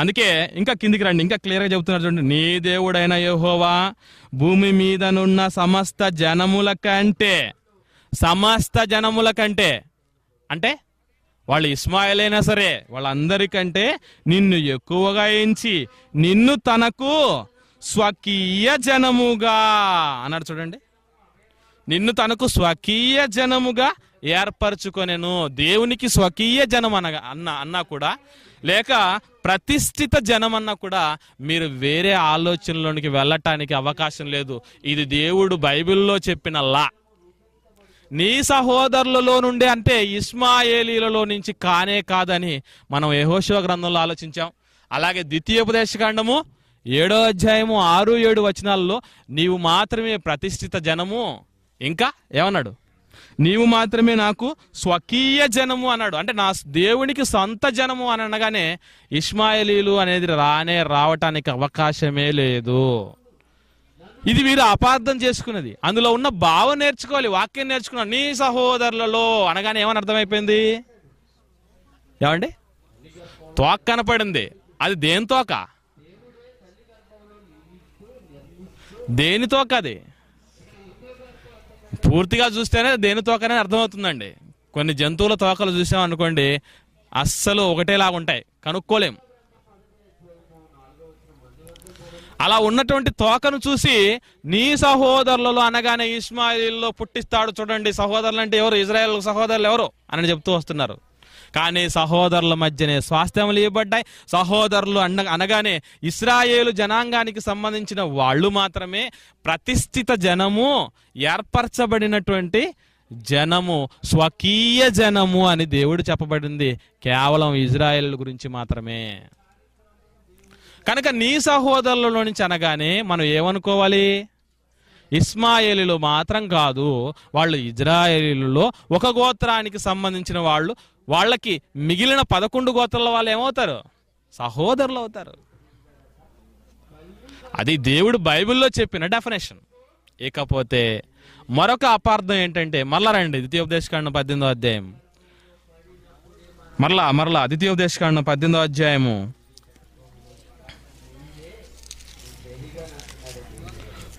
అందుకే ఇంకా కిందికి రండి ఇంకా క్లియర్గా చెబుతున్నటువంటి నీ దేవుడైన యహోవా భూమి మీదనున్న సమస్త జనముల కంటే సమస్త జనముల కంటే అంటే వాళ్ళు ఇస్మాయిల్ అయినా సరే వాళ్ళందరికంటే నిన్ను ఎక్కువగా ఎంచి నిన్ను తనకు స్వకీయ జనముగా అన్నాడు చూడండి నిన్ను తనకు స్వకీయ జనముగా ఏర్పరచుకొనెను దేవునికి స్వకీయ జనం అనగా అన్న అన్నా కూడా లేక ప్రతిష్ఠిత జనం అన్నా కూడా మీరు వేరే ఆలోచనలోనికి వెళ్ళటానికి అవకాశం లేదు ఇది దేవుడు బైబిల్లో చెప్పిన లా నీ సహోదరులలో నుండి అంటే ఇస్మాయేలీలలో నుంచి కానే కాదని మనం యహోశివ గ్రంథంలో ఆలోచించాం అలాగే ద్వితీయోపదేశ కాండము ఏడో అధ్యాయము ఆరు ఏడు వచనాల్లో నీవు మాత్రమే ప్రతిష్ఠిత జనము ఇంకా ఏమన్నాడు నీవు మాత్రమే నాకు స్వకీయ జనము అన్నాడు అంటే నా దేవునికి సొంత జనము అని అనగానే ఇస్మాయిలీలు అనేది రానే రావటానికి అవకాశమే లేదు ఇది వీరు అపార్థం చేసుకున్నది అందులో ఉన్న భావం నేర్చుకోవాలి వాక్యం నేర్చుకున్నాను నీ సహోదరులలో అనగానే ఏమని అర్థమైపోయింది ఏమండి తోక కనపడింది అది దేని తోక దేని తోక అది పూర్తిగా చూస్తేనే దేని తోకనే అర్థమవుతుందండి కొన్ని జంతువుల తోకలు చూసాం అనుకోండి అస్సలు ఒకటేలాగా ఉంటాయి కనుక్కోలేం అలా ఉన్నటువంటి తోకను చూసి నీ సహోదరులలో అనగానే ఇస్మాయిల్లో పుట్టిస్తాడు చూడండి సహోదరులు అంటే ఎవరు ఇజ్రాయెల్ సహోదరులు ఎవరు అని చెప్తూ వస్తున్నారు కానీ సహోదరుల మధ్యనే స్వాస్థ్యములు ఇవ్వబడ్డాయి సహోదరులు అన్న అనగానే ఇస్రాయేలు జనాంగానికి సంబంధించిన వాళ్ళు మాత్రమే ప్రతిష్ఠిత జనము ఏర్పరచబడినటువంటి జనము స్వకీయ జనము అని దేవుడు చెప్పబడింది కేవలం ఇజ్రాయెల్ గురించి మాత్రమే కనుక నీ సహోదరులలో నుంచి అనగానే మనం ఏమనుకోవాలి ఇస్మాయేలీలు మాత్రం కాదు వాళ్ళు ఇజ్రాయేలీలలో ఒక గోత్రానికి సంబంధించిన వాళ్ళు వాళ్ళకి మిగిలిన పదకొండు గోత్రాల వాళ్ళు ఏమవుతారు సహోదరులు అవుతారు అది దేవుడు బైబిల్లో చెప్పిన డెఫినేషన్ ఇకపోతే మరొక అపార్థం ఏంటంటే మళ్ళా రండి ద్వితీయోపదేశకాండం పద్దెనిమిదో అధ్యాయం మరలా మరలా ద్వితీయోపదేశకాండం పద్దెనిమిదో అధ్యాయము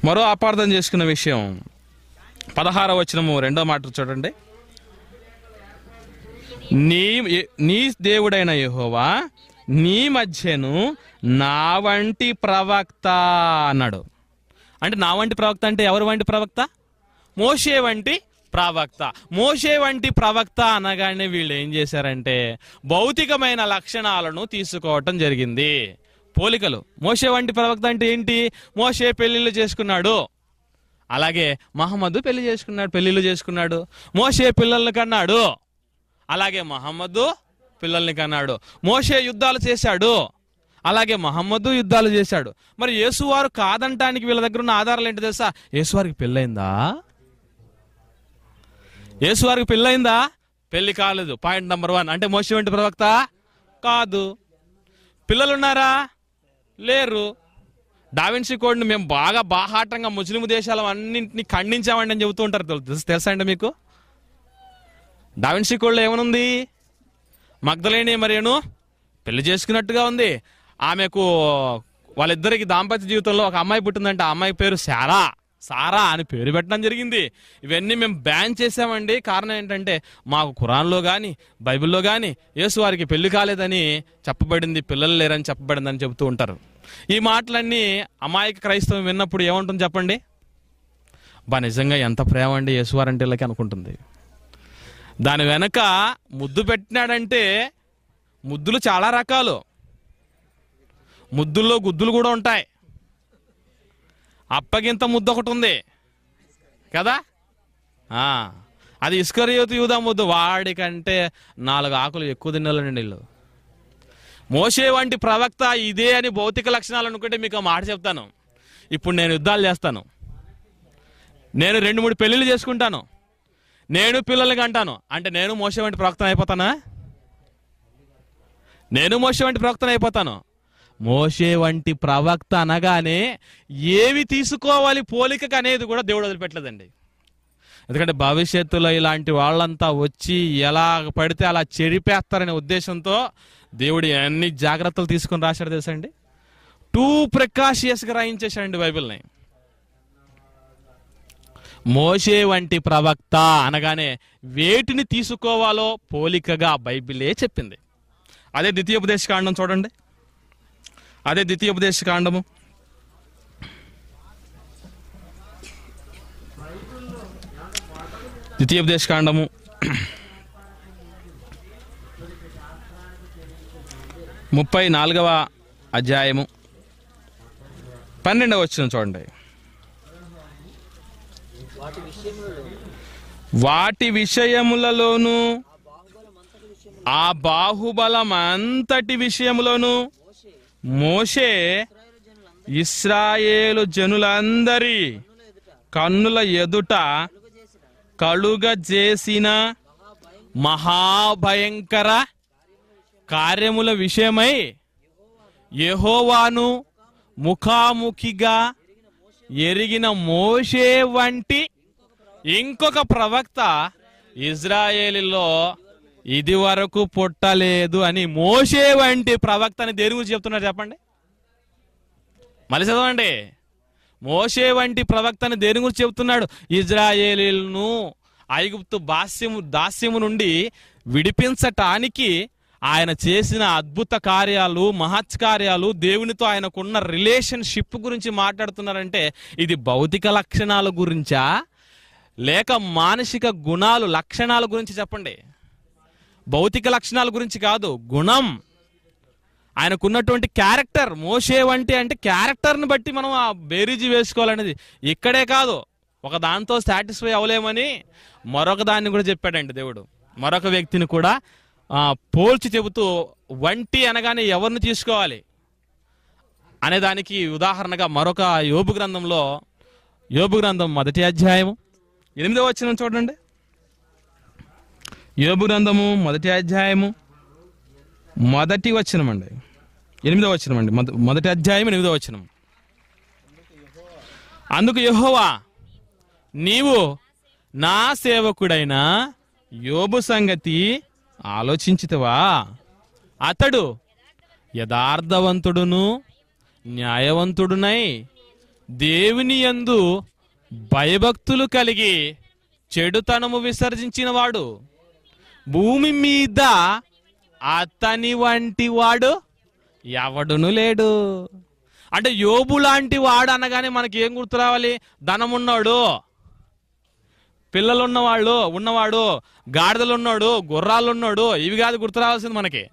మరో అపార్థం చేసుకున్న విషయం పదహారవ రెండో మాట చూడండి నీ నీ దేవుడైన యహోవా నీ మధ్యను నా వంటి ప్రవక్త అన్నాడు అంటే నా వంటి ప్రవక్త అంటే ఎవరు వంటి ప్రవక్త మోషే వంటి ప్రవక్త మోషే వంటి ప్రవక్త అనగానే వీళ్ళు ఏం చేశారంటే భౌతికమైన లక్షణాలను తీసుకోవటం జరిగింది పోలికలు మోషే వంటి ప్రవక్త అంటే ఏంటి మోషే పెళ్లిళ్ళు చేసుకున్నాడు అలాగే మహమ్మద్ పెళ్లి చేసుకున్నాడు పెళ్లిళ్ళు చేసుకున్నాడు మోషే పిల్లలు కన్నాడు అలాగే మహమ్మదు పిల్లల్ని కన్నాడు మోషే యుద్ధాలు చేశాడు అలాగే మహమ్మదు యుద్ధాలు చేశాడు మరి యేసువారు కాదంటానికి వీళ్ళ దగ్గర ఉన్న ఆధారాలు ఏంటి తెలుసా యేసువారికి పెళ్ళైందా యేసువారికి పెళ్ళైందా పెళ్లి కాలేదు పాయింట్ నెంబర్ వన్ అంటే మోషే వంటి ప్రవక్త కాదు పిల్లలున్నారా లేరు డావిన్సీ కోడ్ని మేము బాగా బాహాటంగా ముస్లిం దేశాలు అన్నింటినీ ఖండించామండి అని చెబుతూ ఉంటారు తెలుసా అండి మీకు డావిన్సీ కోళ్ళు ఏమనుంది మగ్ధలేని మరేను పెళ్లి చేసుకున్నట్టుగా ఉంది ఆమెకు వాళ్ళిద్దరికి దాంపత్య జీవితంలో ఒక అమ్మాయి పుట్టిందంటే ఆ అమ్మాయి పేరు శారా సారా అని పేరు పెట్టడం జరిగింది ఇవన్నీ మేము బ్యాన్ చేసామండి కారణం ఏంటంటే మాకు కురాన్లో కానీ బైబిల్లో కానీ యేసు వారికి పెళ్లి కాలేదని చెప్పబడింది పిల్లలు లేరని చెప్పబడిందని చెబుతూ ఉంటారు ఈ మాటలన్నీ అమాయక క్రైస్తవం విన్నప్పుడు ఏముంటుంది చెప్పండి బా నిజంగా ఎంత ప్రేమ అండి యేసువారంటే వీళ్ళకి అనుకుంటుంది దాని వెనక ముద్దు పెట్టినాడంటే ముద్దులు చాలా రకాలు ముద్దుల్లో గుద్దులు కూడా ఉంటాయి అప్పగింత ముద్దు ఒకటి ఉంది కదా అది ఇస్కరియోతి యూదా ముద్దు వాడికంటే నాలుగు ఆకులు ఎక్కువ తినాలండి వీళ్ళు మోసే వంటి ప్రవక్త ఇదే అని భౌతిక లక్షణాలు అనుకుంటే మీకు మాట చెప్తాను ఇప్పుడు నేను యుద్ధాలు చేస్తాను నేను రెండు మూడు పెళ్ళిళ్ళు చేసుకుంటాను నేను పిల్లలకి అంటాను అంటే నేను మోసం వంటి ప్రవక్తన అయిపోతానా నేను మోసం వంటి ప్రవక్తన అయిపోతాను మోసే వంటి ప్రవక్త అనగానే ఏవి తీసుకోవాలి పోలిక అనేది కూడా దేవుడు వదిలిపెట్టలేదండి ఎందుకంటే భవిష్యత్తులో ఇలాంటి వాళ్ళంతా వచ్చి ఎలా పడితే అలా చెడిపేస్తారనే ఉద్దేశంతో దేవుడు అన్ని జాగ్రత్తలు తీసుకుని రాశాడు తెలుసండి టూ ప్రికాషియస్గా రాయించేశాడండి బైబిల్ని మోషే వంటి ప్రవక్త అనగానే వేటిని తీసుకోవాలో పోలికగా బైబిలే చెప్పింది అదే ద్వితీయోపదేశ కాండం చూడండి అదే ద్వితీయోపదేశ కాండము ద్వితీయోపదేశ కాండము ముప్పై నాలుగవ అధ్యాయము పన్నెండవ వచ్చిన చూడండి వాటి విషయములలోను ఆ బాహుబలమంతటి విషయములోను మోషే ఇస్రాయేలు జనులందరి కన్నుల ఎదుట కలుగజేసిన మహాభయంకర కార్యముల విషయమై యహోవాను ముఖాముఖిగా ఎరిగిన మోషే వంటి ఇంకొక ప్రవక్త ఇజ్రాయేలీలో ఇది వరకు పుట్టలేదు అని మోసే వంటి ప్రవక్తని దేని గురించి చెప్తున్నారు చెప్పండి మళ్ళీ చదవండి మోసే వంటి ప్రవక్తని దేని గురించి చెప్తున్నాడు ఇజ్రాయేలీలను ఐగుప్తు బాస్యము దాస్యము నుండి విడిపించటానికి ఆయన చేసిన అద్భుత కార్యాలు కార్యాలు దేవునితో ఆయనకున్న రిలేషన్షిప్ గురించి మాట్లాడుతున్నారంటే ఇది భౌతిక లక్షణాల గురించా లేక మానసిక గుణాలు లక్షణాల గురించి చెప్పండి భౌతిక లక్షణాల గురించి కాదు గుణం ఆయనకున్నటువంటి క్యారెక్టర్ మోసే వంటి అంటే క్యారెక్టర్ని బట్టి మనం ఆ బేరీజీ వేసుకోవాలనేది ఇక్కడే కాదు ఒక దాంతో సాటిస్ఫై అవ్వలేమని మరొక దాన్ని కూడా చెప్పాడండి దేవుడు మరొక వ్యక్తిని కూడా పోల్చి చెబుతూ వంటి అనగానే ఎవరిని తీసుకోవాలి అనేదానికి ఉదాహరణగా మరొక యోబు గ్రంథంలో యోబు గ్రంథం మొదటి అధ్యాయము ఎనిమిదవ వచ్చిన చూడండి యోబు గ్రంథము మొదటి అధ్యాయము మొదటి వచ్చినమండి ఎనిమిదవ వచ్చినమండి మొదటి అధ్యాయం ఎనిమిదవ వచ్చిన అందుకు యహోవా నీవు నా సేవకుడైన యోబు సంగతి ఆలోచించితవా అతడు యథార్థవంతుడును న్యాయవంతుడునై దేవుని యందు భయభక్తులు కలిగి చెడుతనము విసర్జించినవాడు భూమి మీద అతని వంటి వాడు ఎవడును లేడు అంటే యోబు లాంటి వాడు అనగానే మనకి ఏం గుర్తు రావాలి ధనమున్నాడు పిల్లలున్నవాళ్ళు ఉన్నవాడు గాడిదలున్నాడు గుర్రాలున్నాడు ఇవి కాదు గుర్తు రావాల్సింది మనకి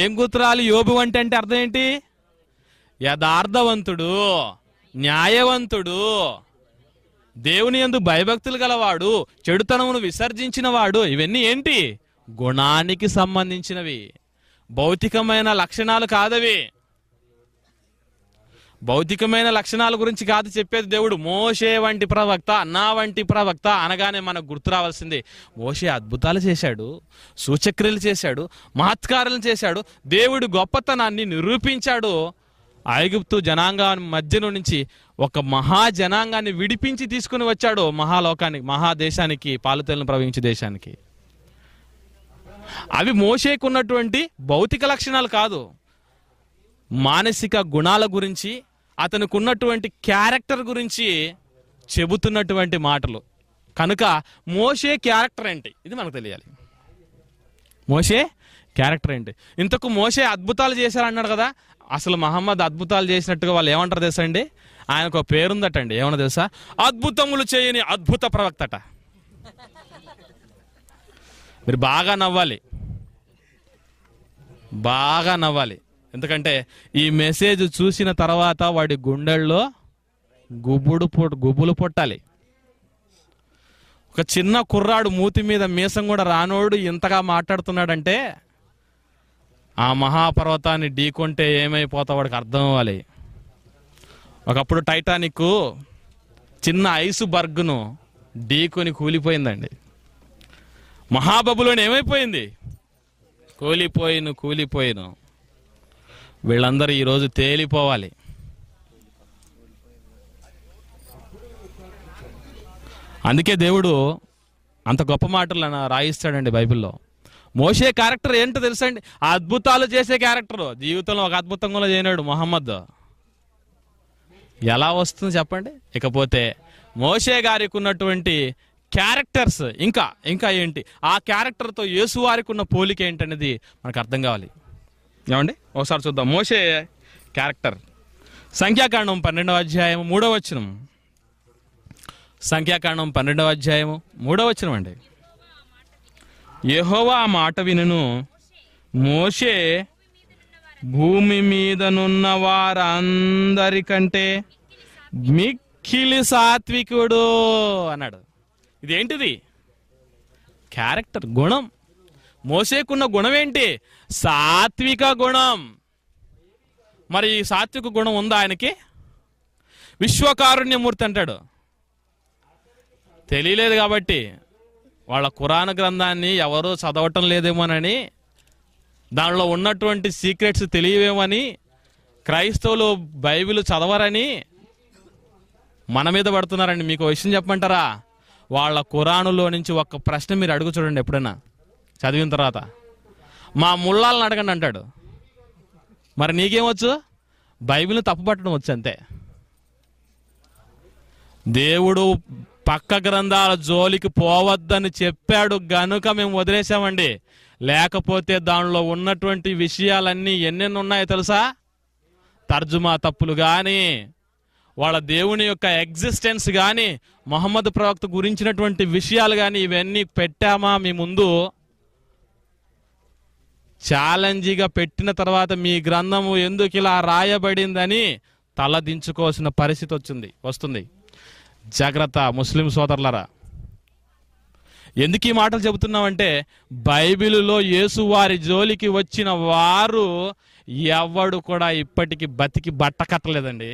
ఏం గుర్తు రావాలి యోబు అంటే అంటే అర్థం ఏంటి యథార్థవంతుడు న్యాయవంతుడు దేవుని ఎందు భయభక్తులు గలవాడు చెడుతనమును విసర్జించినవాడు ఇవన్నీ ఏంటి గుణానికి సంబంధించినవి భౌతికమైన లక్షణాలు కాదవి భౌతికమైన లక్షణాల గురించి కాదు చెప్పేది దేవుడు మోషే వంటి ప్రవక్త నా వంటి ప్రవక్త అనగానే మనకు గుర్తు రావాల్సింది మోసే అద్భుతాలు చేశాడు సూచక్రియలు చేశాడు మహత్కారాలు చేశాడు దేవుడు గొప్పతనాన్ని నిరూపించాడు ఐగుప్తు జనాంగం మధ్య నుంచి ఒక మహా జనాంగాన్ని విడిపించి తీసుకుని వచ్చాడు మహాలోకానికి మహాదేశానికి పాలతలను ప్రవహించే దేశానికి అవి మోసేకున్నటువంటి భౌతిక లక్షణాలు కాదు మానసిక గుణాల గురించి అతనికి ఉన్నటువంటి క్యారెక్టర్ గురించి చెబుతున్నటువంటి మాటలు కనుక మోసే క్యారెక్టర్ ఏంటి ఇది మనకు తెలియాలి మోసే క్యారెక్టర్ ఏంటి ఇంతకు మోసే అద్భుతాలు చేశారన్నాడు కదా అసలు మహమ్మద్ అద్భుతాలు చేసినట్టుగా వాళ్ళు ఏమంటారు తెలుసా అండి ఆయనకు ఒక పేరుందటండి ఏమన్నా తెలుసా అద్భుతములు చేయని అద్భుత ప్రవక్తట మీరు బాగా నవ్వాలి బాగా నవ్వాలి ఎందుకంటే ఈ మెసేజ్ చూసిన తర్వాత వాడి గుండెల్లో గుబుడు పొట్ గుబులు పొట్టాలి ఒక చిన్న కుర్రాడు మూతి మీద మీసం కూడా రానోడు ఇంతగా మాట్లాడుతున్నాడంటే ఆ మహాపర్వతాన్ని ఢీకొంటే ఏమైపోతా వాడికి అర్థం అవ్వాలి ఒకప్పుడు టైటానిక్ చిన్న ఐసు బర్గ్ను ఢీకొని కూలిపోయిందండి మహాబబులోని ఏమైపోయింది కూలిపోయిను కూలిపోయిను వీళ్ళందరూ ఈరోజు తేలిపోవాలి అందుకే దేవుడు అంత గొప్ప మాటలు రాయిస్తాడండి బైబిల్లో మోసే క్యారెక్టర్ ఏంటో అండి అద్భుతాలు చేసే క్యారెక్టర్ జీవితంలో ఒక అద్భుతం కూడా చేయనాడు మొహమ్మద్ ఎలా వస్తుంది చెప్పండి ఇకపోతే మోసే గారికి ఉన్నటువంటి క్యారెక్టర్స్ ఇంకా ఇంకా ఏంటి ఆ క్యారెక్టర్తో యేసు వారికి ఉన్న పోలిక ఏంటనేది మనకు అర్థం కావాలి ఏమండి ఒకసారి చూద్దాం మోసే క్యారెక్టర్ సంఖ్యాకాండం పన్నెండవ అధ్యాయము మూడవ వచనం సంఖ్యాకాండం పన్నెండవ అధ్యాయము మూడవ వచనం అండి యహోవా మాట వినును మోషే భూమి మీదనున్న వారందరికంటే మిక్కిలి సాత్వికుడు అన్నాడు ఇదేంటిది క్యారెక్టర్ గుణం మోసేకున్న గుణం ఏంటి సాత్విక గుణం మరి ఈ సాత్విక గుణం ఉందా ఆయనకి విశ్వకారుణ్యమూర్తి అంటాడు తెలియలేదు కాబట్టి వాళ్ళ ఖురాన్ గ్రంథాన్ని ఎవరూ చదవటం లేదేమోనని దానిలో ఉన్నటువంటి సీక్రెట్స్ తెలియవేమని క్రైస్తవులు బైబిల్ చదవరని మన మీద పడుతున్నారండి మీకు విషయం చెప్పమంటారా వాళ్ళ కురానులో నుంచి ఒక ప్రశ్న మీరు అడుగు చూడండి ఎప్పుడైనా చదివిన తర్వాత మా ముళ్ళాలను అడగండి అంటాడు మరి నీకేమొచ్చు బైబిల్ని పట్టడం వచ్చు అంతే దేవుడు పక్క గ్రంథాల జోలికి పోవద్దని చెప్పాడు గనుక మేము వదిలేసామండి లేకపోతే దానిలో ఉన్నటువంటి విషయాలన్నీ ఎన్నెన్ని ఉన్నాయో తెలుసా తర్జుమా తప్పులు కానీ వాళ్ళ దేవుని యొక్క ఎగ్జిస్టెన్స్ కానీ మహమ్మద్ ప్రవక్త గురించినటువంటి విషయాలు కానీ ఇవన్నీ పెట్టామా మీ ముందు ఛాలెంజీగా పెట్టిన తర్వాత మీ గ్రంథము ఎందుకు ఇలా రాయబడిందని తలదించుకోవాల్సిన పరిస్థితి వచ్చింది వస్తుంది జాగ్రత్త ముస్లిం సోదరులరా ఎందుకు ఈ మాటలు చెబుతున్నామంటే బైబిలులో యేసు వారి జోలికి వచ్చిన వారు ఎవడు కూడా ఇప్పటికీ బతికి బట్ట కట్టలేదండి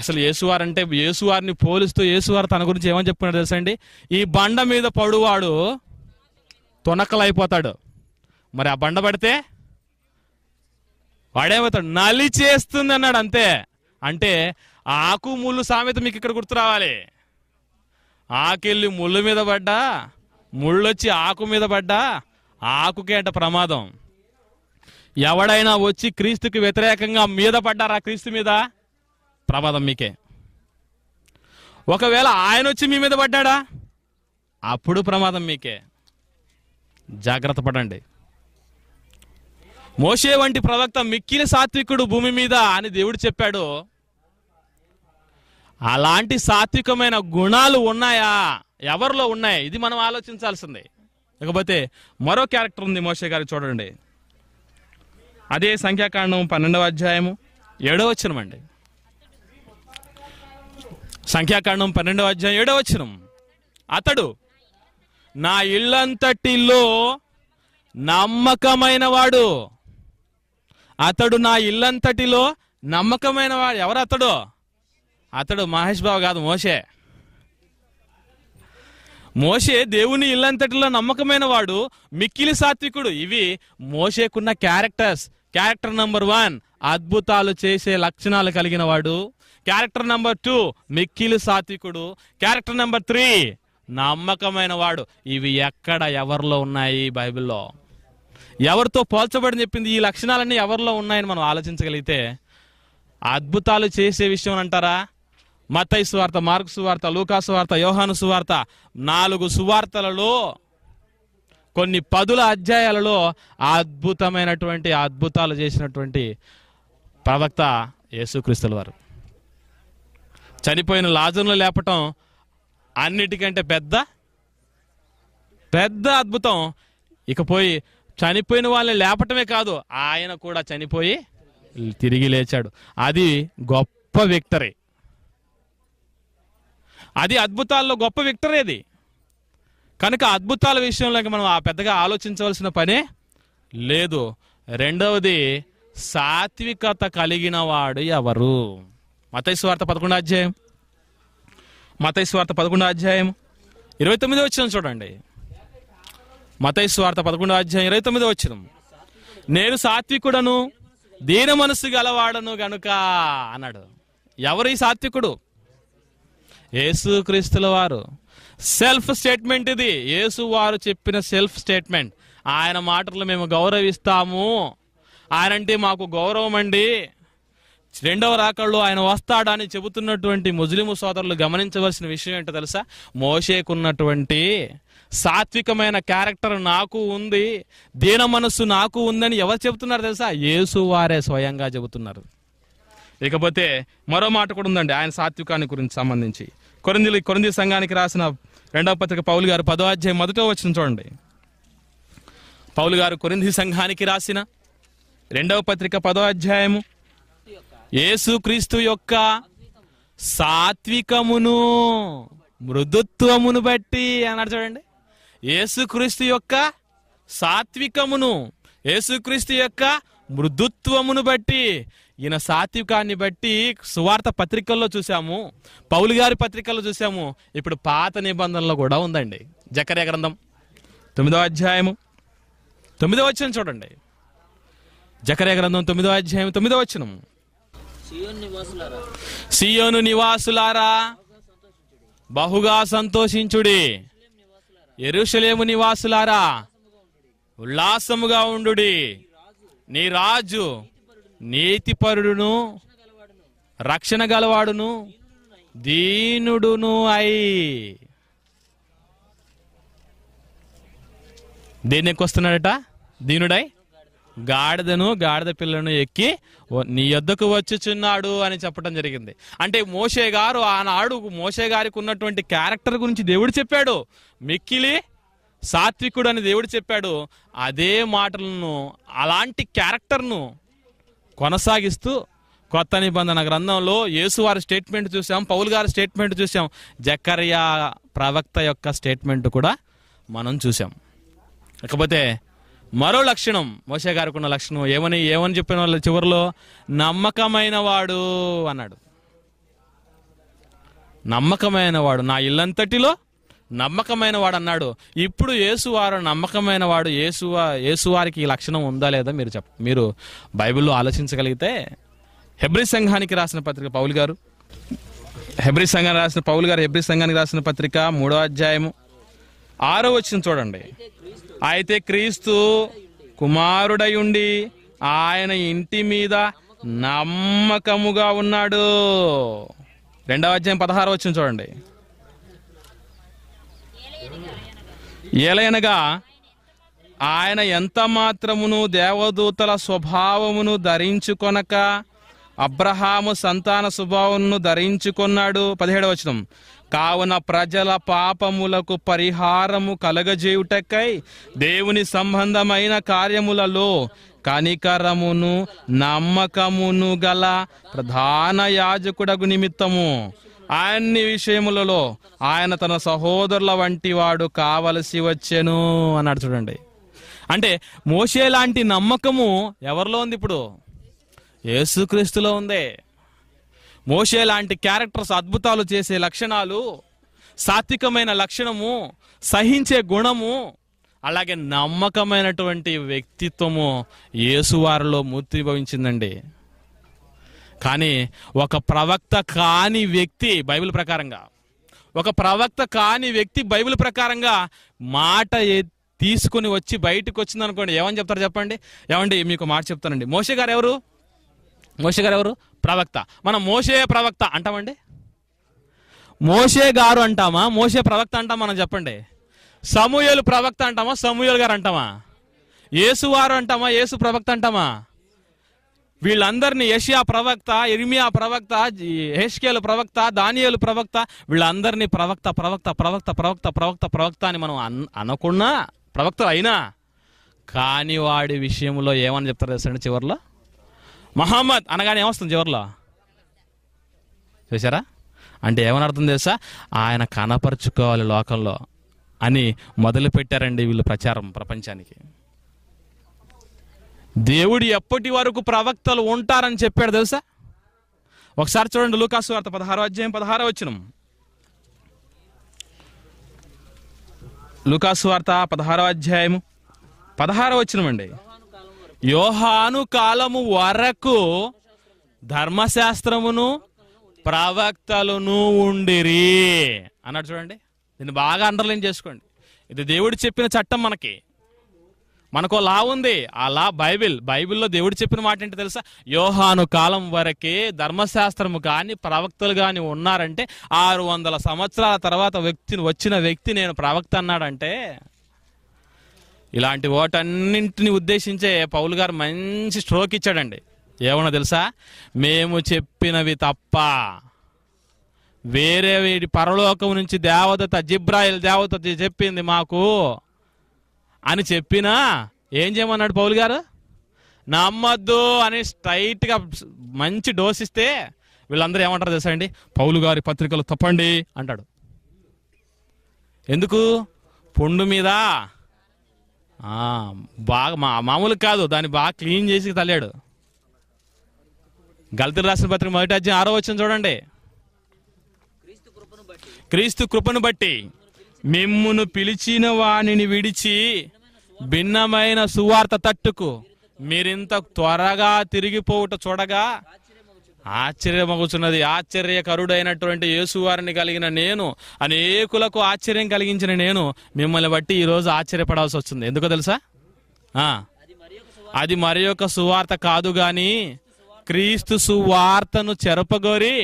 అసలు యేసువారు అంటే యేసువారిని పోలిస్తూ యేసువారు తన గురించి ఏమని చెప్పినా తెలుసా అండి ఈ బండ మీద పడువాడు తొనకలైపోతాడు మరి ఆ బండ పడితే వాడేమవుతాడు నలి చేస్తుంది అన్నాడు అంతే అంటే ఆకు ముళ్ళు సామెత మీకు ఇక్కడ గుర్తు రావాలి ఆకెళ్ళి ముళ్ళు మీద పడ్డా ముళ్ళొచ్చి ఆకు మీద పడ్డా ఆకుకే అంట ప్రమాదం ఎవడైనా వచ్చి క్రీస్తుకి వ్యతిరేకంగా మీద పడ్డారా క్రీస్తు మీద ప్రమాదం మీకే ఒకవేళ ఆయన వచ్చి మీ మీద పడ్డాడా అప్పుడు ప్రమాదం మీకే జాగ్రత్త పడండి మోషే వంటి ప్రవక్త మిక్కిలి సాత్వికుడు భూమి మీద అని దేవుడు చెప్పాడు అలాంటి సాత్వికమైన గుణాలు ఉన్నాయా ఎవరిలో ఉన్నాయి ఇది మనం ఆలోచించాల్సిందే లేకపోతే మరో క్యారెక్టర్ ఉంది మోషే గారు చూడండి అదే సంఖ్యాకాండం పన్నెండవ అధ్యాయము ఏడవ వచ్చినం అండి సంఖ్యాకాండం పన్నెండవ అధ్యాయం ఏడవ వచ్చినం అతడు నా ఇల్లంతటిలో నమ్మకమైన వాడు అతడు నా ఇల్లంతటిలో నమ్మకమైన వాడు ఎవరు అతడు అతడు మహేష్ బాబు కాదు మోషే మోషే దేవుని ఇల్లంతటిలో నమ్మకమైన వాడు మిక్కిలి సాత్వికుడు ఇవి మోషేకున్న క్యారెక్టర్స్ క్యారెక్టర్ నంబర్ వన్ అద్భుతాలు చేసే లక్షణాలు కలిగిన వాడు క్యారెక్టర్ నంబర్ టూ మిక్కిలి సాత్వికుడు క్యారెక్టర్ నంబర్ త్రీ నమ్మకమైన వాడు ఇవి ఎక్కడ ఎవరిలో ఉన్నాయి బైబిల్లో ఎవరితో పోల్చబడి చెప్పింది ఈ లక్షణాలన్నీ ఎవరిలో ఉన్నాయని మనం ఆలోచించగలిగితే అద్భుతాలు చేసే విషయం అంటారా మతై సువార్త మార్కు సువార్త లూకా సువార్త యోహాను సువార్త నాలుగు సువార్తలలో కొన్ని పదుల అధ్యాయాలలో అద్భుతమైనటువంటి అద్భుతాలు చేసినటువంటి ప్రవక్త యేసుక్రీస్తుల వారు చనిపోయిన లాజర్లు లేపటం అన్నిటికంటే పెద్ద పెద్ద అద్భుతం ఇకపోయి చనిపోయిన వాళ్ళని లేపటమే కాదు ఆయన కూడా చనిపోయి తిరిగి లేచాడు అది గొప్ప విక్టరీ అది అద్భుతాల్లో గొప్ప విక్టరీ అది కనుక అద్భుతాల విషయంలోకి మనం ఆ పెద్దగా ఆలోచించవలసిన పనే లేదు రెండవది సాత్వికత కలిగిన వాడు ఎవరు మతైస్వార్త పదకొండు అధ్యాయం మతైస్వార్త పదకొండు అధ్యాయం ఇరవై తొమ్మిది వచ్చిన చూడండి మతైస్వార్త పదకొండు అధ్యాయం ఇరవై తొమ్మిది వచ్చిన నేను సాత్వికుడను దీన మనసు గలవాడను గనుక అన్నాడు ఎవరు ఈ సాత్వికుడు క్రీస్తుల వారు సెల్ఫ్ స్టేట్మెంట్ ఇది యేసు వారు చెప్పిన సెల్ఫ్ స్టేట్మెంట్ ఆయన మాటలు మేము గౌరవిస్తాము ఆయన అంటే మాకు గౌరవం అండి రెండవ రాకళ్ళు ఆయన వస్తాడని చెబుతున్నటువంటి ముజ్లిము సోదరులు గమనించవలసిన విషయం ఏంటో తెలుసా మోషేకున్నటువంటి సాత్వికమైన క్యారెక్టర్ నాకు ఉంది దీన మనస్సు నాకు ఉందని ఎవరు చెబుతున్నారు తెలుసా యేసు వారే స్వయంగా చెబుతున్నారు ఇకపోతే మరో మాట కూడా ఉందండి ఆయన సాత్వికాన్ని గురించి సంబంధించి కొరంది కొరంది సంఘానికి రాసిన రెండవ పత్రిక పౌలు గారు పదో అధ్యాయం మొదటో వచ్చిన చూడండి పౌలు గారు కొరింది సంఘానికి రాసిన రెండవ పత్రిక పదో అధ్యాయము యేసు క్రీస్తు యొక్క సాత్వికమును మృదుత్వమును బట్టి అన్నాడు చూడండి యేసుక్రీస్తు యొక్క సాత్వికమును యేసుక్రీస్తు యొక్క మృదుత్వమును బట్టి ఈయన సాత్వికాన్ని బట్టి సువార్త పత్రికల్లో చూసాము పౌలు గారి పత్రికల్లో చూసాము ఇప్పుడు పాత నిబంధనలో కూడా ఉందండి జకర్య గ్రంథం తొమ్మిదో అధ్యాయము తొమ్మిదో వచ్చిన చూడండి జకర్య గ్రంథం తొమ్మిదో అధ్యాయం తొమ్మిదో వచ్చిన సియోను నివాసులారా బహుగా సంతోషించుడి ఎరుషలేము నివాసులారా ఉల్లాసముగా ఉండు నీ రాజు నీతిపరుడును రక్షణ గలవాడును దీనుడును అయి దేని వస్తున్నాడట దీనుడై గాడిదను గాడిద పిల్లను ఎక్కి నీ యొద్దకు వచ్చుచున్నాడు అని చెప్పడం జరిగింది అంటే మోషే గారు ఆనాడు మోషే గారికి ఉన్నటువంటి క్యారెక్టర్ గురించి దేవుడు చెప్పాడు మిక్కిలి సాత్వికుడు అని దేవుడు చెప్పాడు అదే మాటలను అలాంటి క్యారెక్టర్ను కొనసాగిస్తూ కొత్త నిబంధన గ్రంథంలో యేసువారి స్టేట్మెంట్ చూసాం పౌల్ గారి స్టేట్మెంట్ చూసాం జక్కరియా ప్రవక్త యొక్క స్టేట్మెంట్ కూడా మనం చూసాం ఇకపోతే మరో లక్షణం మోసే గారికి ఉన్న లక్షణం ఏమని ఏమని చెప్పిన వాళ్ళ చివరిలో నమ్మకమైన వాడు అన్నాడు నమ్మకమైన వాడు నా ఇల్లంతటిలో నమ్మకమైన వాడు అన్నాడు ఇప్పుడు యేసువారు నమ్మకమైన వాడు యేసువా యేసువారికి ఈ లక్షణం ఉందా లేదా మీరు చెప్ప మీరు బైబిల్లో ఆలోచించగలిగితే హెబ్రి సంఘానికి రాసిన పత్రిక పౌల్ గారు హెబ్రి సంఘానికి రాసిన పౌల్ గారు హెబ్రి సంఘానికి రాసిన పత్రిక మూడో అధ్యాయము ఆరో వచ్చిన చూడండి అయితే క్రీస్తు కుమారుడై ఉండి ఆయన ఇంటి మీద నమ్మకముగా ఉన్నాడు రెండవ అధ్యాయం పదహారు వచ్చిన చూడండి ఎలయనగా ఆయన ఎంత మాత్రమును దేవదూతల స్వభావమును ధరించుకొనక అబ్రహాము సంతాన స్వభావమును ధరించుకున్నాడు పదిహేడవచనం కావున ప్రజల పాపములకు పరిహారము కలగజేయుటకై దేవుని సంబంధమైన కార్యములలో కనికరమును నమ్మకమును గల ప్రధాన యాజకుడగు నిమిత్తము అన్ని విషయములలో ఆయన తన సహోదరుల వంటి వాడు కావలసి వచ్చాను అన్నాడు చూడండి అంటే మోసే లాంటి నమ్మకము ఎవరిలో ఉంది ఇప్పుడు యేసుక్రీస్తులో ఉంది మోసే లాంటి క్యారెక్టర్స్ అద్భుతాలు చేసే లక్షణాలు సాత్వికమైన లక్షణము సహించే గుణము అలాగే నమ్మకమైనటువంటి వ్యక్తిత్వము యేసువారిలో మూర్తిభవించిందండి కానీ ఒక ప్రవక్త కాని వ్యక్తి బైబిల్ ప్రకారంగా ఒక ప్రవక్త కాని వ్యక్తి బైబిల్ ప్రకారంగా మాట తీసుకుని వచ్చి బయటకు వచ్చింది అనుకోండి ఏమని చెప్తారు చెప్పండి ఏమండి మీకు మాట చెప్తానండి మోషే గారు ఎవరు మోషే గారు ఎవరు ప్రవక్త మనం మోషే ప్రవక్త అంటామండి మోషే గారు అంటామా మోషే ప్రవక్త అంటామా మనం చెప్పండి సమూహలు ప్రవక్త అంటామా సమూహలు గారు అంటామా ఏసువారు అంటామా ఏసు ప్రవక్త అంటామా వీళ్ళందరినీ యషియా ప్రవక్త ఇర్మియా ప్రవక్త హెష్కేల్ ప్రవక్త దానియేలు ప్రవక్త వీళ్ళందరినీ ప్రవక్త ప్రవక్త ప్రవక్త ప్రవక్త ప్రవక్త ప్రవక్త అని మనం అన్ అనకున్నా ప్రవక్త అయినా కాని వాడి విషయంలో ఏమని చెప్తారు తెలుసండి చివరిలో మహమ్మద్ అనగానే ఏమొస్తుంది చివరిలో చూసారా అంటే ఏమని అర్థం తెలుసా ఆయన కనపరుచుకోవాలి లోకంలో అని మొదలుపెట్టారండి వీళ్ళు ప్రచారం ప్రపంచానికి దేవుడు ఎప్పటి వరకు ప్రవక్తలు ఉంటారని చెప్పాడు తెలుసా ఒకసారి చూడండి లూకాసు వార్త పదహారో అధ్యాయం పదహారో వచ్చినం లూకాసు వార్త పదహారో అధ్యాయము పదహారో అండి యోహాను కాలము వరకు ధర్మశాస్త్రమును ప్రవక్తలను ఉండిరి అన్నాడు చూడండి దీన్ని బాగా అండర్లైన్ చేసుకోండి ఇది దేవుడు చెప్పిన చట్టం మనకి మనకు లా ఉంది ఆ లా బైబిల్ బైబిల్లో దేవుడు చెప్పిన మాట ఏంటో తెలుసా యోహాను కాలం వరకే ధర్మశాస్త్రము కానీ ప్రవక్తలు కానీ ఉన్నారంటే ఆరు వందల సంవత్సరాల తర్వాత వ్యక్తిని వచ్చిన వ్యక్తి నేను ప్రవక్త అన్నాడంటే ఇలాంటి ఓటన్నింటిని ఉద్దేశించే పౌలు గారు మంచి స్ట్రోక్ ఇచ్చాడండి ఏమన్నా తెలుసా మేము చెప్పినవి తప్ప వేరే వీడి పరలోకం నుంచి దేవత జిబ్రాయిల్ దేవత చెప్పింది మాకు అని చెప్పినా ఏం చేయమన్నాడు పౌల్ గారు నమ్మద్దు అని స్ట్రైట్గా మంచి డోస్ ఇస్తే వీళ్ళందరూ ఏమంటారు తెలుసా అండి పౌలు గారి పత్రికలు తప్పండి అంటాడు ఎందుకు పొండు మీద బాగా మా మామూలు కాదు దాన్ని బాగా క్లీన్ చేసి తల్లాడు గల్తులు రాసిన పత్రిక మొదటి అధ్యాయం ఆరో వచ్చింది చూడండి క్రీస్తు కృపను బట్టి మిమ్మును పిలిచిన వాణిని విడిచి భిన్నమైన సువార్త తట్టుకు మీరింత త్వరగా తిరిగిపోవుట చూడగా ఆశ్చర్యమగుచున్నది ఆశ్చర్యకరుడైనటువంటి యేసువారిని కలిగిన నేను అనేకులకు ఆశ్చర్యం కలిగించిన నేను మిమ్మల్ని బట్టి ఈరోజు ఆశ్చర్యపడాల్సి వస్తుంది ఎందుకు తెలుసా అది మరి యొక్క సువార్త కాదు గాని క్రీస్తు సువార్తను చెరపగోరి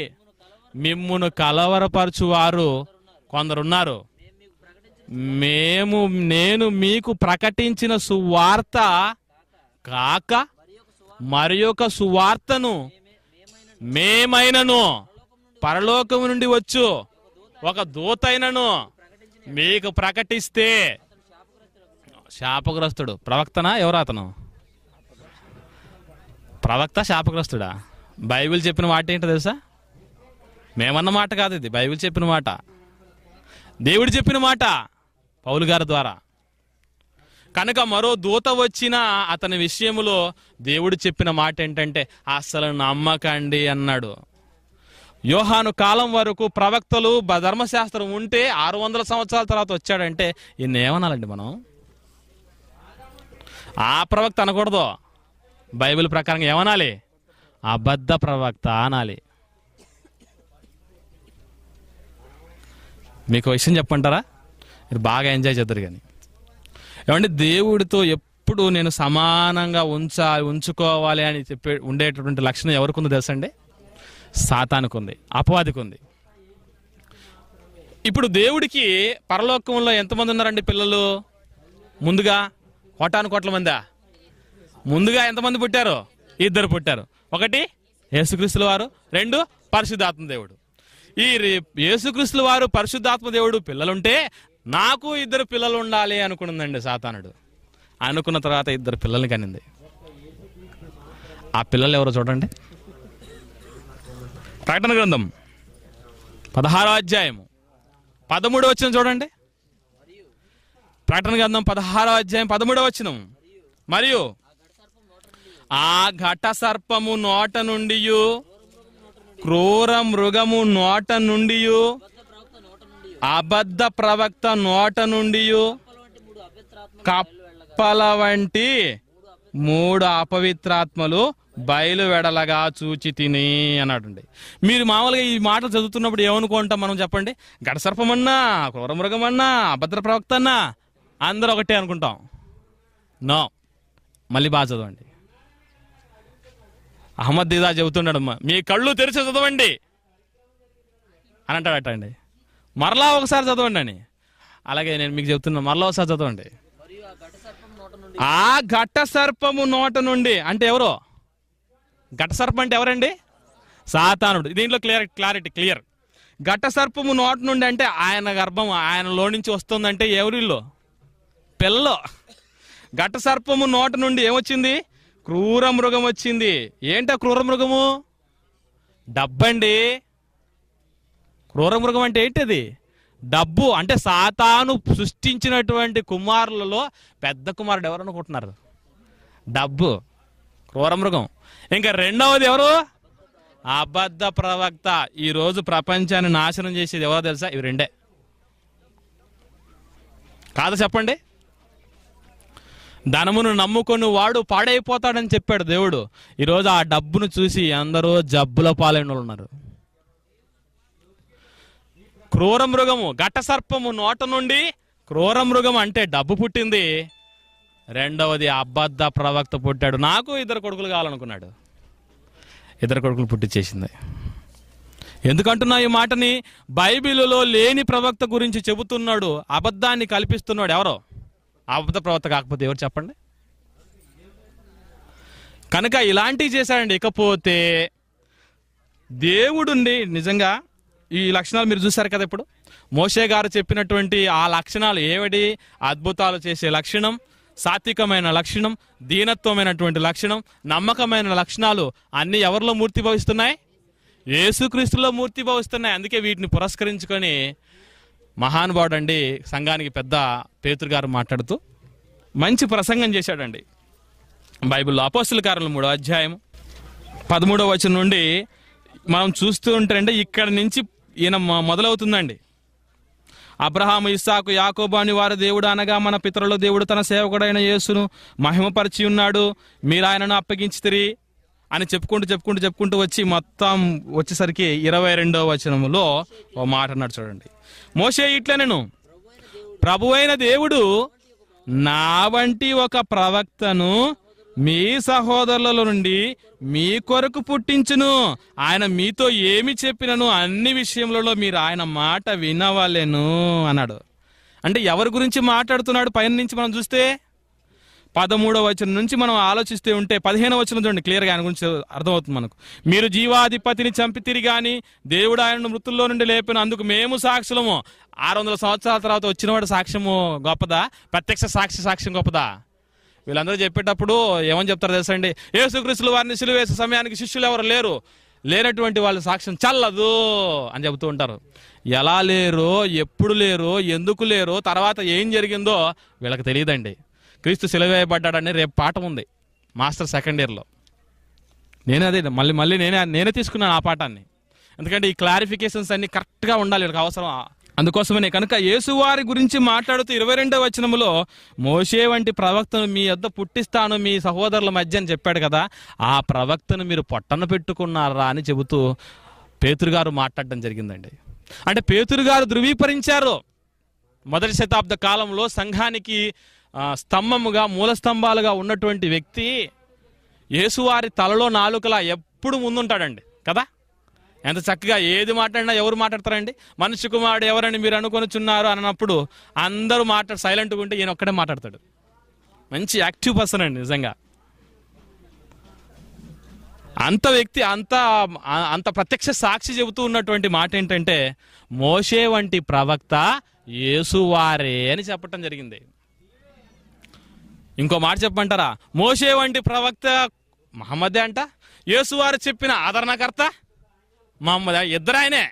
మిమ్మును కలవరపరచువారు కొందరున్నారు మేము నేను మీకు ప్రకటించిన సువార్త కాక మరి ఒక సువార్తను మేమైనను పరలోకం నుండి వచ్చు ఒక దూతైనను మీకు ప్రకటిస్తే శాపగ్రస్తుడు ప్రవక్తనా ఎవరు అతను ప్రవక్త శాపగ్రస్తుడా బైబిల్ చెప్పిన మాట ఏంటో తెలుసా మేమన్న మాట కాదు ఇది బైబిల్ చెప్పిన మాట దేవుడు చెప్పిన మాట పౌలు గారి ద్వారా కనుక మరో దూత వచ్చిన అతని విషయంలో దేవుడు చెప్పిన మాట ఏంటంటే అసలు నమ్మకండి అన్నాడు యోహాను కాలం వరకు ప్రవక్తలు ధర్మశాస్త్రం ఉంటే ఆరు వందల సంవత్సరాల తర్వాత వచ్చాడంటే ఇన్ని ఏమనాలండి మనం ఆ ప్రవక్త అనకూడదు బైబిల్ ప్రకారం ఏమనాలి అబద్ధ ప్రవక్త అనాలి మీకు విషయం చెప్పంటారా మీరు బాగా ఎంజాయ్ చేద్దరు కానీ ఏమంటే దేవుడితో ఎప్పుడు నేను సమానంగా ఉంచాలి ఉంచుకోవాలి అని చెప్పే ఉండేటటువంటి లక్షణం ఎవరికి ఉందో తెలుసండి సాతానికి ఉంది అపవాదికి ఉంది ఇప్పుడు దేవుడికి పరలోకంలో ఎంతమంది ఉన్నారండి పిల్లలు ముందుగా కోటాను కోట్ల మందా ముందుగా ఎంతమంది పుట్టారు ఇద్దరు పుట్టారు ఒకటి యేసుక్రీస్తుల వారు రెండు పరిశుద్ధాత్మ దేవుడు ఈ యేసుక్రీస్తుల వారు పరిశుద్ధాత్మ దేవుడు పిల్లలుంటే నాకు ఇద్దరు పిల్లలు ఉండాలి అనుకున్నదండి సాతానుడు అనుకున్న తర్వాత ఇద్దరు పిల్లల్ని కనింది ఆ పిల్లలు ఎవరు చూడండి ప్రకటన గ్రంథం పదహారో అధ్యాయము పదమూడు వచ్చిన చూడండి ప్రకటన గ్రంథం పదహారో అధ్యాయం పదమూడో వచ్చిన మరియు ఆ ఘట సర్పము నోట నుండి క్రూర మృగము నోట నుండి అబద్ధ ప్రవక్త నోట నుండి కప్పల వంటి మూడు అపవిత్రాత్మలు బయలు వెడలగా చూచి తిని అన్నాడండి మీరు మామూలుగా ఈ మాటలు చదువుతున్నప్పుడు ఏమనుకుంటాం మనం చెప్పండి గడసర్పమన్నా క్రూరమృగమన్నా అభద్ర ప్రవక్త అన్నా అందరూ ఒకటే అనుకుంటాం నో మళ్ళీ బాగా చదవండి అహ్మద్ దిదా చెబుతున్నాడు మీ కళ్ళు తెరిచి చదవండి అని అంటాడటండి మరలా ఒకసారి చదవండి అని అలాగే నేను మీకు చెప్తున్నా మరలా ఒకసారి చదవండి ఆ ఘట సర్పము నోట నుండి అంటే ఎవరో ఘట సర్పం అంటే ఎవరండి సాతానుడు దీంట్లో క్లియర్ క్లారిటీ క్లియర్ ఘట సర్పము నోట నుండి అంటే ఆయన గర్భం ఆయనలో నుంచి వస్తుందంటే ఎవరిలో పిల్ల ఘట సర్పము నోట నుండి ఏమొచ్చింది క్రూర మృగం వచ్చింది ఏంటా క్రూర మృగము డబ్బండి మృగం అంటే అది డబ్బు అంటే సాతాను సృష్టించినటువంటి కుమారులలో పెద్ద కుమారుడు ఎవరు అనుకుంటున్నారు డబ్బు మృగం ఇంకా రెండవది ఎవరు అబద్ధ ప్రవక్త ఈరోజు ప్రపంచాన్ని నాశనం చేసేది ఎవరో తెలుసా ఇవి రెండే కాదు చెప్పండి ధనమును నమ్ముకొని వాడు పాడైపోతాడని చెప్పాడు దేవుడు ఈరోజు ఆ డబ్బును చూసి అందరూ జబ్బుల పాలైన వాళ్ళు ఉన్నారు క్రూర మృగము ఘట సర్పము నోట నుండి క్రూర మృగం అంటే డబ్బు పుట్టింది రెండవది అబద్ధ ప్రవక్త పుట్టాడు నాకు ఇద్దరు కొడుకులు కావాలనుకున్నాడు ఇద్దరు కొడుకులు పుట్టించేసింది ఎందుకంటున్నా ఈ మాటని బైబిల్లో లేని ప్రవక్త గురించి చెబుతున్నాడు అబద్ధాన్ని కల్పిస్తున్నాడు ఎవరో అబద్ధ ప్రవక్త కాకపోతే ఎవరు చెప్పండి కనుక ఇలాంటివి చేశాడండి ఇకపోతే దేవుడుండి నిజంగా ఈ లక్షణాలు మీరు చూశారు కదా ఇప్పుడు మోషే గారు చెప్పినటువంటి ఆ లక్షణాలు ఏవడి అద్భుతాలు చేసే లక్షణం సాత్వికమైన లక్షణం దీనత్వమైనటువంటి లక్షణం నమ్మకమైన లక్షణాలు అన్ని ఎవరిలో మూర్తి భవిస్తున్నాయి ఏసుక్రీస్తులో మూర్తి భవిస్తున్నాయి అందుకే వీటిని పురస్కరించుకొని మహానుభావుడు అండి సంఘానికి పెద్ద పేతురు గారు మాట్లాడుతూ మంచి ప్రసంగం చేశాడండి బైబిల్లో అపోస్తుల కారణం మూడో అధ్యాయం పదమూడవ వచనం నుండి మనం చూస్తూ ఉంటారంటే ఇక్కడ నుంచి ఈయన మొదలవుతుందండి అబ్రహాం ఇస్సాకు యాకోబాని వారి దేవుడు అనగా మన పితరుల దేవుడు తన సేవకుడైన యేసును మహిమపరిచి ఉన్నాడు మీరు ఆయనను అప్పగించితిరి అని చెప్పుకుంటూ చెప్పుకుంటూ చెప్పుకుంటూ వచ్చి మొత్తం వచ్చేసరికి ఇరవై రెండవ వచనంలో ఓ మాట అన్నాడు చూడండి మోసే ఇట్లా నేను ప్రభువైన దేవుడు నా వంటి ఒక ప్రవక్తను మీ సహోదరుల నుండి మీ కొరకు పుట్టించును ఆయన మీతో ఏమి చెప్పినను అన్ని విషయములలో మీరు ఆయన మాట వినవాలేను అన్నాడు అంటే ఎవరి గురించి మాట్లాడుతున్నాడు పైన నుంచి మనం చూస్తే పదమూడవ వచనం నుంచి మనం ఆలోచిస్తే ఉంటే పదిహేనవ వచనం చూడండి క్లియర్గా ఆయన గురించి అర్థమవుతుంది మనకు మీరు జీవాధిపతిని చంపితిరి కానీ దేవుడు ఆయనను మృతుల్లో నుండి లేపిన అందుకు మేము సాక్షులము ఆరు వందల సంవత్సరాల తర్వాత వచ్చిన వాడు సాక్ష్యము గొప్పదా ప్రత్యక్ష సాక్షి సాక్ష్యం గొప్పదా వీళ్ళందరూ చెప్పేటప్పుడు ఏమని చెప్తారు తెలుసండి ఏసుక్రీస్తులు వారిని సిలివేసే సమయానికి శిష్యులు ఎవరు లేరు లేనటువంటి వాళ్ళ సాక్ష్యం చల్లదు అని చెబుతూ ఉంటారు ఎలా లేరు ఎప్పుడు లేరు ఎందుకు లేరు తర్వాత ఏం జరిగిందో వీళ్ళకి తెలియదండి క్రీస్తు సెలవేయబడ్డాడని రేపు పాఠం ఉంది మాస్టర్ సెకండ్ ఇయర్లో నేనే అదే మళ్ళీ మళ్ళీ నేనే నేనే తీసుకున్నాను ఆ పాఠాన్ని ఎందుకంటే ఈ క్లారిఫికేషన్స్ అన్నీ కరెక్ట్గా ఉండాలి వీళ్ళకి అవసరం అందుకోసమనే కనుక యేసువారి గురించి మాట్లాడుతూ ఇరవై రెండవ వచనములో మోషే వంటి ప్రవక్తను మీ యొద్ పుట్టిస్తాను మీ సహోదరుల మధ్య అని చెప్పాడు కదా ఆ ప్రవక్తను మీరు పొట్టన పెట్టుకున్నారా అని చెబుతూ పేతురుగారు మాట్లాడడం జరిగిందండి అంటే పేతురుగారు ధృవీకరించారు మొదటి శతాబ్ద కాలంలో సంఘానికి స్తంభముగా మూల స్తంభాలుగా ఉన్నటువంటి వ్యక్తి యేసువారి తలలో నాలుకలా ఎప్పుడు ముందుంటాడండి కదా ఎంత చక్కగా ఏది మాట్లాడినా ఎవరు మాట్లాడతారండి మనిషి కుమారుడు ఎవరని మీరు అనుకొనిచున్నారు అన్నప్పుడు అందరూ మాట్లాడు సైలెంట్గా ఉంటే ఈయన ఒక్కడే మాట్లాడతాడు మంచి యాక్టివ్ పర్సన్ అండి నిజంగా అంత వ్యక్తి అంత అంత ప్రత్యక్ష సాక్షి చెబుతూ ఉన్నటువంటి మాట ఏంటంటే మోషే వంటి ప్రవక్త యేసువారే అని చెప్పటం జరిగింది ఇంకో మాట చెప్పమంటారా మోషే వంటి ప్రవక్త మహమ్మదే అంట యేసువారు చెప్పిన ఆదరణకర్త మామూలు ఇద్దరు ఆయనే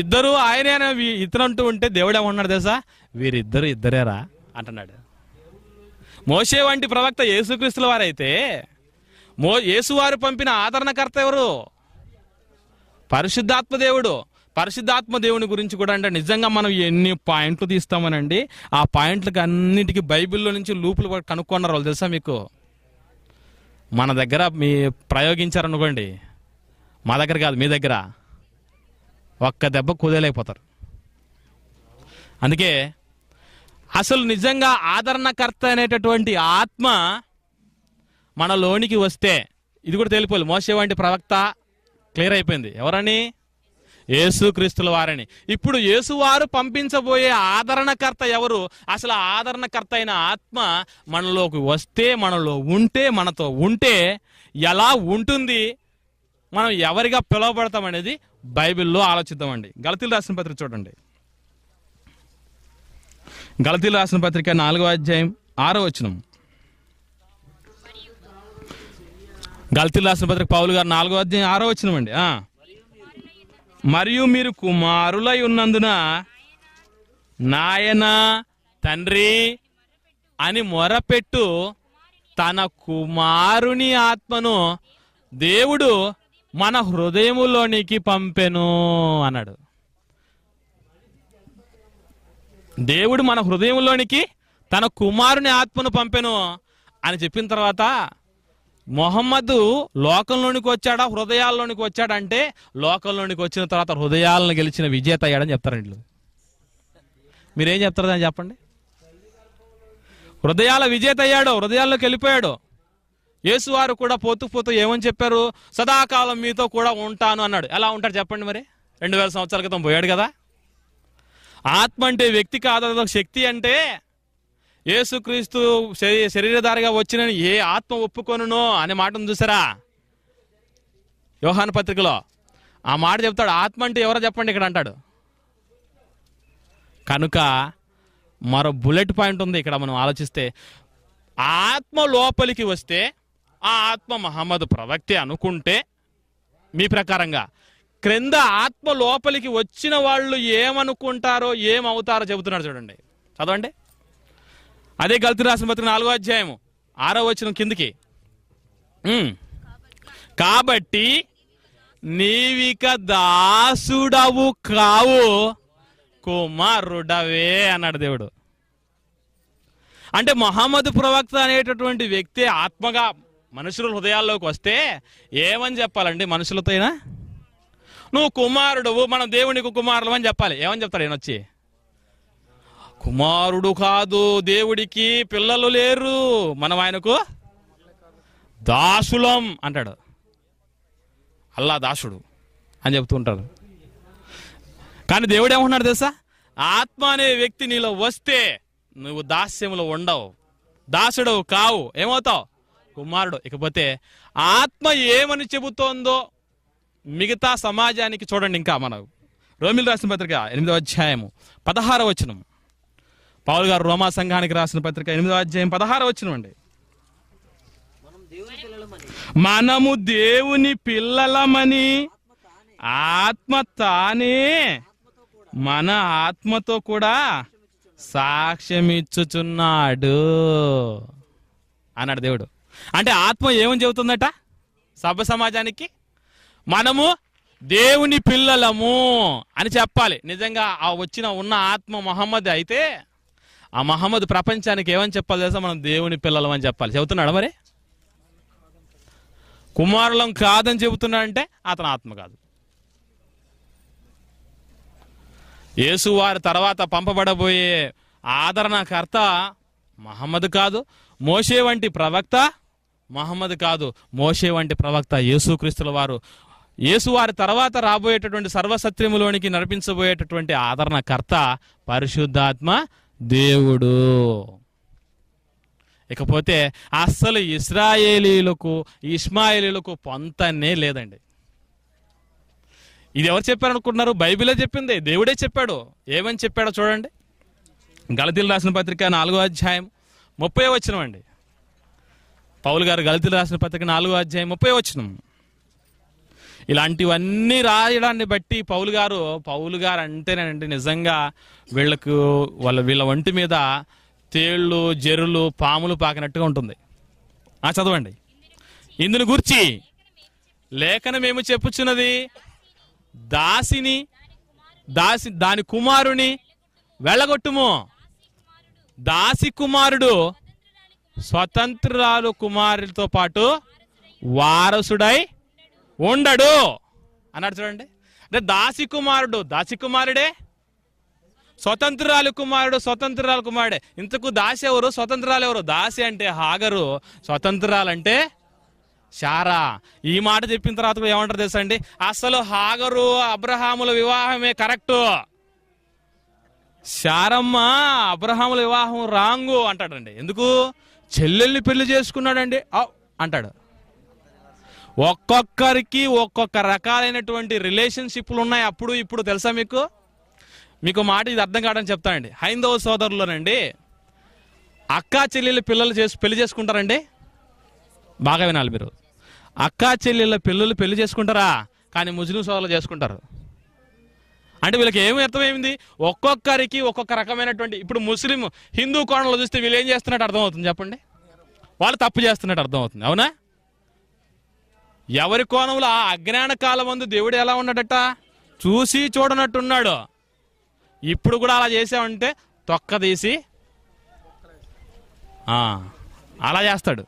ఇద్దరు ఆయనే అంటూ ఉంటే దేవుడు ఏమన్నాడు తెలుసా వీరిద్దరు ఇద్దరేరా అంటున్నాడు మోసే వంటి ప్రవక్త యేసుక్రీస్తుల వారైతే మో యేసువారు పంపిన ఆదరణకర్త ఎవరు పరిశుద్ధాత్మ దేవుడు పరిశుద్ధాత్మ దేవుని గురించి కూడా అంటే నిజంగా మనం ఎన్ని పాయింట్లు తీస్తామనండి ఆ పాయింట్లకు అన్నిటికీ బైబిల్లో నుంచి లూపులు కనుక్కున్నారు తెలుసా మీకు మన దగ్గర మీ ప్రయోగించారనుకోండి మా దగ్గర కాదు మీ దగ్గర ఒక్క దెబ్బ కుదేలేకపోతారు అందుకే అసలు నిజంగా ఆదరణకర్త అనేటటువంటి ఆత్మ మనలోనికి వస్తే ఇది కూడా తెలిపోలేదు మోసే వంటి ప్రవక్త క్లియర్ అయిపోయింది ఎవరని యేసుక్రీస్తుల వారని ఇప్పుడు యేసువారు పంపించబోయే ఆదరణకర్త ఎవరు అసలు ఆదరణకర్త అయిన ఆత్మ మనలోకి వస్తే మనలో ఉంటే మనతో ఉంటే ఎలా ఉంటుంది మనం ఎవరిగా పిలువబడతామనేది అనేది బైబిల్లో ఆలోచిద్దామండి గలతీలు రాసిన పత్రిక చూడండి గలతీలు రాసిన పత్రిక నాలుగో అధ్యాయం ఆరో వచనం గలతీలు రాసిన పత్రిక పౌలు గారు నాలుగో అధ్యాయం ఆరో వచనం అండి మరియు మీరు కుమారులై ఉన్నందున నాయన తండ్రి అని మొరపెట్టు తన కుమారుని ఆత్మను దేవుడు మన హృదయములోనికి పంపెను అన్నాడు దేవుడు మన హృదయంలోనికి తన కుమారుని ఆత్మను పంపెను అని చెప్పిన తర్వాత మొహమ్మద్ లోకంలోనికి వచ్చాడా హృదయాల్లోనికి వచ్చాడంటే లోకంలోనికి వచ్చిన తర్వాత హృదయాలను గెలిచిన విజేత అయ్యాడని చెప్తారండి మీరేం చెప్తారు అని చెప్పండి హృదయాల విజేత అయ్యాడు హృదయాల్లోకి వెళ్ళిపోయాడు యేసువారు కూడా పోతూ పోతూ ఏమని చెప్పారు సదాకాలం మీతో కూడా ఉంటాను అన్నాడు ఎలా ఉంటాడు చెప్పండి మరి రెండు వేల సంవత్సరాల క్రితం పోయాడు కదా ఆత్మ అంటే వ్యక్తి కాదు శక్తి అంటే యేసుక్రీస్తు శరీరధారిగా వచ్చిన ఏ ఆత్మ ఒప్పుకొనునో అనే మాటను చూసారా యోహాన్ పత్రికలో ఆ మాట చెప్తాడు ఆత్మ అంటే ఎవరో చెప్పండి ఇక్కడ అంటాడు కనుక మరో బుల్లెట్ పాయింట్ ఉంది ఇక్కడ మనం ఆలోచిస్తే ఆత్మ లోపలికి వస్తే ఆ ఆత్మ మహమ్మద్ ప్రవక్తి అనుకుంటే మీ ప్రకారంగా క్రింద ఆత్మ లోపలికి వచ్చిన వాళ్ళు ఏమనుకుంటారో ఏమవుతారో చెబుతున్నారు చూడండి చదవండి అదే గల్తు రాసిన పత్రిక నాలుగో అధ్యాయము ఆరో వచ్చిన కిందికి కాబట్టి నీవిక దాసుడవు కావు కుమారుడవే అన్నాడు దేవుడు అంటే మొహమ్మద్ ప్రవక్త అనేటటువంటి వ్యక్తి ఆత్మగా మనుషుల హృదయాల్లోకి వస్తే ఏమని చెప్పాలండి మనుషులతో అయినా నువ్వు కుమారుడవు మనం దేవునికి కుమారులు అని చెప్పాలి ఏమని చెప్తాడు ఈయన వచ్చి కుమారుడు కాదు దేవుడికి పిల్లలు లేరు మనం ఆయనకు దాసులం అంటాడు అల్లా దాసుడు అని చెప్తూ ఉంటారు కానీ దేవుడు ఏమంటున్నాడు తెలుసా ఆత్మ అనే వ్యక్తి నీలో వస్తే నువ్వు దాస్యంలో ఉండవు దాసుడు కావు ఏమవుతావు కుమారుడు ఇకపోతే ఆత్మ ఏమని చెబుతోందో మిగతా సమాజానికి చూడండి ఇంకా మనం రోమిల్ రాసిన పత్రిక ఎనిమిదవ అధ్యాయము పదహారవ పావులు గారు రోమా సంఘానికి రాసిన పత్రిక ఎనిమిదో అధ్యాయం పదహారు వచ్చినండి మనము దేవుని పిల్లలమని ఆత్మ తానే మన ఆత్మతో కూడా సాక్ష్యం ఇచ్చుచున్నాడు అన్నాడు దేవుడు అంటే ఆత్మ ఏమని చెబుతుందట సభ సమాజానికి మనము దేవుని పిల్లలము అని చెప్పాలి నిజంగా ఆ వచ్చిన ఉన్న ఆత్మ మహమ్మద్ అయితే ఆ మహమ్మద్ ప్రపంచానికి ఏమని చెప్పాలి తెలుసా మనం దేవుని పిల్లలం అని చెప్పాలి చెబుతున్నాడు మరి కుమారులం కాదని చెబుతున్నాడంటే అతను ఆత్మ కాదు యేసు వారి తర్వాత పంపబడబోయే ఆదరణకర్త మహమ్మద్ కాదు మోషే వంటి ప్రవక్త మహమ్మద్ కాదు మోషే వంటి ప్రవక్త యేసుక్రీస్తుల వారు యేసు వారి తర్వాత రాబోయేటటువంటి సర్వసత్యములోనికి నడిపించబోయేటటువంటి ఆదరణకర్త పరిశుద్ధాత్మ దేవుడు ఇకపోతే అస్సలు ఇస్రాయేలీలకు ఇస్మాయిలీలకు పొంతనే లేదండి ఇది ఎవరు చెప్పారనుకుంటున్నారు బైబిలే చెప్పింది దేవుడే చెప్పాడు ఏమని చెప్పాడో చూడండి గలతీలు రాసిన పత్రిక నాలుగో అధ్యాయం ముప్పై వచ్చినం అండి పౌల్ గారు గలతీలు రాసిన పత్రిక నాలుగో అధ్యాయం ముప్పై వచ్చినం ఇలాంటివన్నీ రాయడాన్ని బట్టి పౌలు గారు పౌలు గారు అంటేనేనండి నిజంగా వీళ్ళకు వాళ్ళ వీళ్ళ ఒంటి మీద తేళ్ళు జెరులు పాములు పాకినట్టుగా ఉంటుంది ఆ చదవండి ఇందుని గురించి లేఖన మేము చెప్పుచున్నది దాసిని దాసి దాని కుమారుని వెళ్ళగొట్టుము దాసి కుమారుడు స్వతంత్రాలు కుమారులతో పాటు వారసుడై ఉండడు అన్నాడు చూడండి అంటే దాసి కుమారుడు దాసి కుమారుడే స్వతంత్రాలు కుమారుడు స్వతంత్రాలు కుమారుడే ఇంతకు దాసి ఎవరు స్వతంత్రాలు ఎవరు దాసి అంటే హాగరు అంటే శారా ఈ మాట చెప్పిన తర్వాత ఏమంటారు తెలుసా అండి అసలు హాగరు అబ్రహాముల వివాహమే కరెక్టు శారమ్మ అబ్రహాముల వివాహం రాంగు అంటాడండి ఎందుకు చెల్లెల్ని పెళ్లి చేసుకున్నాడండి అంటాడు ఒక్కొక్కరికి ఒక్కొక్క రకాలైనటువంటి రిలేషన్షిప్లు ఉన్నాయి అప్పుడు ఇప్పుడు తెలుసా మీకు మీకు మాట ఇది అర్థం కావడం చెప్తానండి హైందవ సోదరులోనండి అక్కా చెల్లెళ్ళ పిల్లలు చేసి పెళ్లి చేసుకుంటారండి బాగా వినాలి మీరు అక్కా చెల్లెళ్ళ పిల్లలు పెళ్లి చేసుకుంటారా కానీ ముస్లిం సోదరులు చేసుకుంటారు అంటే వీళ్ళకి ఏమి అర్థమైంది ఒక్కొక్కరికి ఒక్కొక్క రకమైనటువంటి ఇప్పుడు ముస్లిం హిందూ కోణంలో చూస్తే వీళ్ళు ఏం చేస్తున్నట్టు అర్థమవుతుంది చెప్పండి వాళ్ళు తప్పు చేస్తున్నట్టు అర్థమవుతుంది అవునా ఎవరి కోణంలో ఆ అజ్ఞాన కాలం అందు దేవుడు ఎలా ఉన్నాడట చూసి చూడనట్టున్నాడు ఇప్పుడు కూడా అలా చేసామంటే తొక్క తీసి అలా చేస్తాడు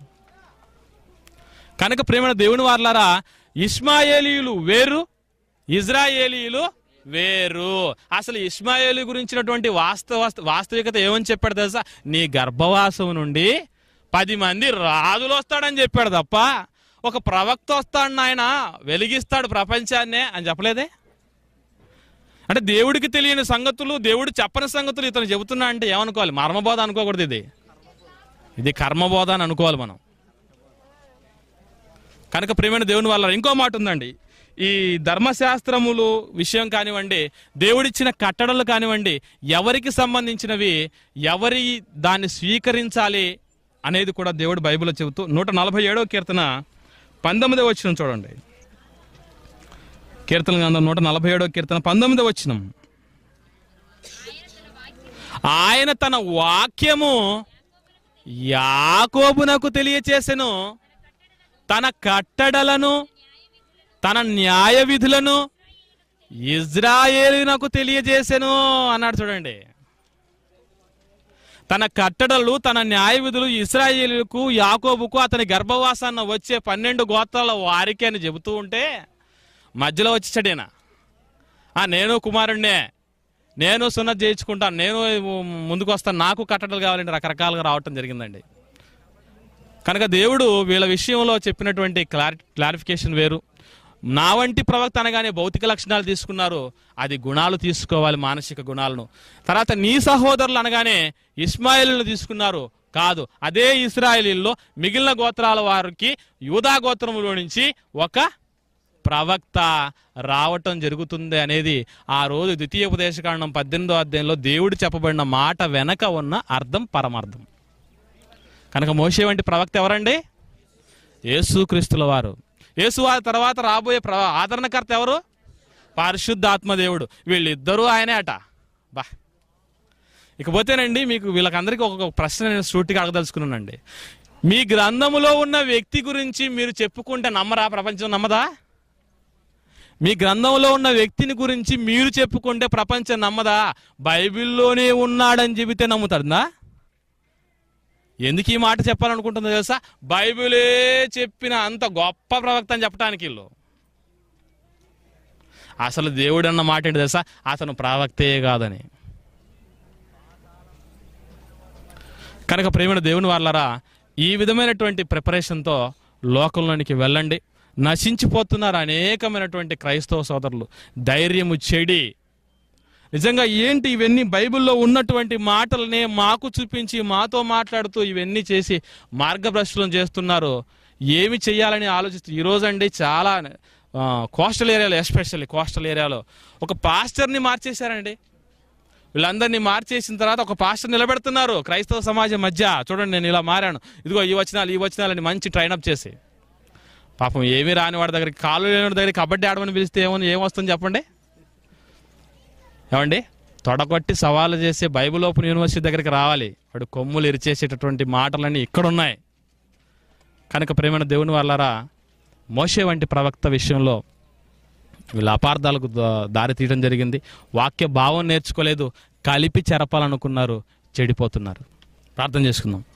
కనుక ప్రేమ దేవుని వార్లారా ఇస్మాయేలీలు వేరు ఇజ్రాయేలీలు వేరు అసలు ఇస్మాయేలీ గురించినటువంటి వాస్తవ వాస్తవికత ఏమని చెప్పాడు తెలుసా నీ గర్భవాసం నుండి పది మంది రాజులు వస్తాడని చెప్పాడు తప్ప ఒక ప్రవక్త వస్తాడు నాయన వెలిగిస్తాడు ప్రపంచాన్నే అని చెప్పలేదే అంటే దేవుడికి తెలియని సంగతులు దేవుడు చెప్పని సంగతులు ఇతను చెబుతున్నా అంటే ఏమనుకోవాలి మర్మబోధ అనుకోకూడదు ఇది ఇది కర్మబోధ అని అనుకోవాలి మనం కనుక ప్రేమైన దేవుని వల్ల ఇంకో మాట ఉందండి ఈ ధర్మశాస్త్రములు విషయం కానివ్వండి దేవుడిచ్చిన కట్టడలు కానివ్వండి ఎవరికి సంబంధించినవి ఎవరి దాన్ని స్వీకరించాలి అనేది కూడా దేవుడు బైబిల్లో చెబుతూ నూట నలభై ఏడవ కీర్తన పంతొమ్మిదో వచ్చినం చూడండి కీర్తన గ్రంథం నూట నలభై ఏడో కీర్తన పంతొమ్మిదో వచ్చిన ఆయన తన వాక్యము యాకోబునకు తెలియచేసెను తన కట్టడలను తన న్యాయ విధులను ఇజ్రాయేలునకు తెలియజేసెను అన్నాడు చూడండి తన కట్టడలు తన న్యాయవిధులు ఇస్రాయేలుకు యాకోబుకు అతని గర్భవాసాన్ని వచ్చే పన్నెండు గోత్రాల వారికి అని చెబుతూ ఉంటే మధ్యలో వచ్చేసాడేనా నేను కుమారుణ్ణే నేను సున్నత్ చేయించుకుంటాను నేను ముందుకు వస్తాను నాకు కట్టడలు కావాలంటే రకరకాలుగా రావటం జరిగిందండి కనుక దేవుడు వీళ్ళ విషయంలో చెప్పినటువంటి క్లారి క్లారిఫికేషన్ వేరు నా వంటి ప్రవక్త అనగానే భౌతిక లక్షణాలు తీసుకున్నారు అది గుణాలు తీసుకోవాలి మానసిక గుణాలను తర్వాత నీ సహోదరులు అనగానే ఇస్మాయిల్ను తీసుకున్నారు కాదు అదే ఇస్రాయలీల్లో మిగిలిన గోత్రాల వారికి యూదా గోత్రంలో నుంచి ఒక ప్రవక్త రావటం జరుగుతుంది అనేది ఆ రోజు ద్వితీయ ద్వితీయోపదేశకాండం పద్దెనిమిదో అధ్యాయంలో దేవుడు చెప్పబడిన మాట వెనక ఉన్న అర్థం పరమార్థం కనుక మోసే వంటి ప్రవక్త ఎవరండి యేసుక్రీస్తుల వారు యేసు తర్వాత రాబోయే ప్ర ఆదరణకర్త ఎవరు పరిశుద్ధాత్మదేవుడు వీళ్ళిద్దరూ ఆయనే అట బా ఇకపోతేనండి మీకు వీళ్ళకందరికీ ఒక ప్రశ్న నేను సూటిగా అడగదలుచుకున్నానండి మీ గ్రంథములో ఉన్న వ్యక్తి గురించి మీరు చెప్పుకుంటే నమ్మరా ప్రపంచం నమ్మదా మీ గ్రంథంలో ఉన్న వ్యక్తిని గురించి మీరు చెప్పుకుంటే ప్రపంచం నమ్మదా బైబిల్లోనే ఉన్నాడని చెబితే నమ్ముతుందా ఎందుకు ఈ మాట చెప్పాలనుకుంటుందో తెలుసా బైబిలే చెప్పిన అంత గొప్ప ప్రవక్త అని చెప్పడానికి అసలు దేవుడు అన్న మాట ఏంటి తెలుసా అతను ప్రవక్తే కాదని కనుక ప్రేమిడ దేవుని వాళ్ళరా ఈ విధమైనటువంటి ప్రిపరేషన్తో లోకంలోనికి వెళ్ళండి నశించిపోతున్నారు అనేకమైనటువంటి క్రైస్తవ సోదరులు ధైర్యము చెడి నిజంగా ఏంటి ఇవన్నీ బైబిల్లో ఉన్నటువంటి మాటలనే మాకు చూపించి మాతో మాట్లాడుతూ ఇవన్నీ చేసి మార్గభ్రష్టం చేస్తున్నారు ఏమి చేయాలని ఆలోచిస్తూ ఈరోజు అండి చాలా కోస్టల్ ఏరియాలో ఎస్పెషల్లీ కోస్టల్ ఏరియాలో ఒక పాస్టర్ని మార్చేశారండి వీళ్ళందరినీ మార్చేసిన తర్వాత ఒక పాస్టర్ నిలబెడుతున్నారు క్రైస్తవ సమాజం మధ్య చూడండి నేను ఇలా మారాను ఇదిగో ఈ వచనాలు ఈ వచనాలని మంచి ట్రైన్అప్ చేసి పాపం ఏమీ రాని వాడి దగ్గరికి కాలు లేని దగ్గరికి కబడ్డీ ఆడమని పిలిస్తే ఏమో ఏమొస్తుంది చెప్పండి ఏమండి తొడగొట్టి సవాలు చేసే బైబుల్ ఓపెన్ యూనివర్సిటీ దగ్గరికి రావాలి వాడు కొమ్ములు ఇరిచేసేటటువంటి మాటలన్నీ ఇక్కడున్నాయి కనుక ప్రేమైన దేవుని వల్లరా మోసే వంటి ప్రవక్త విషయంలో వీళ్ళ అపార్థాలకు దారి తీయడం జరిగింది వాక్య భావం నేర్చుకోలేదు కలిపి చెరపాలనుకున్నారు చెడిపోతున్నారు ప్రార్థన చేసుకుందాం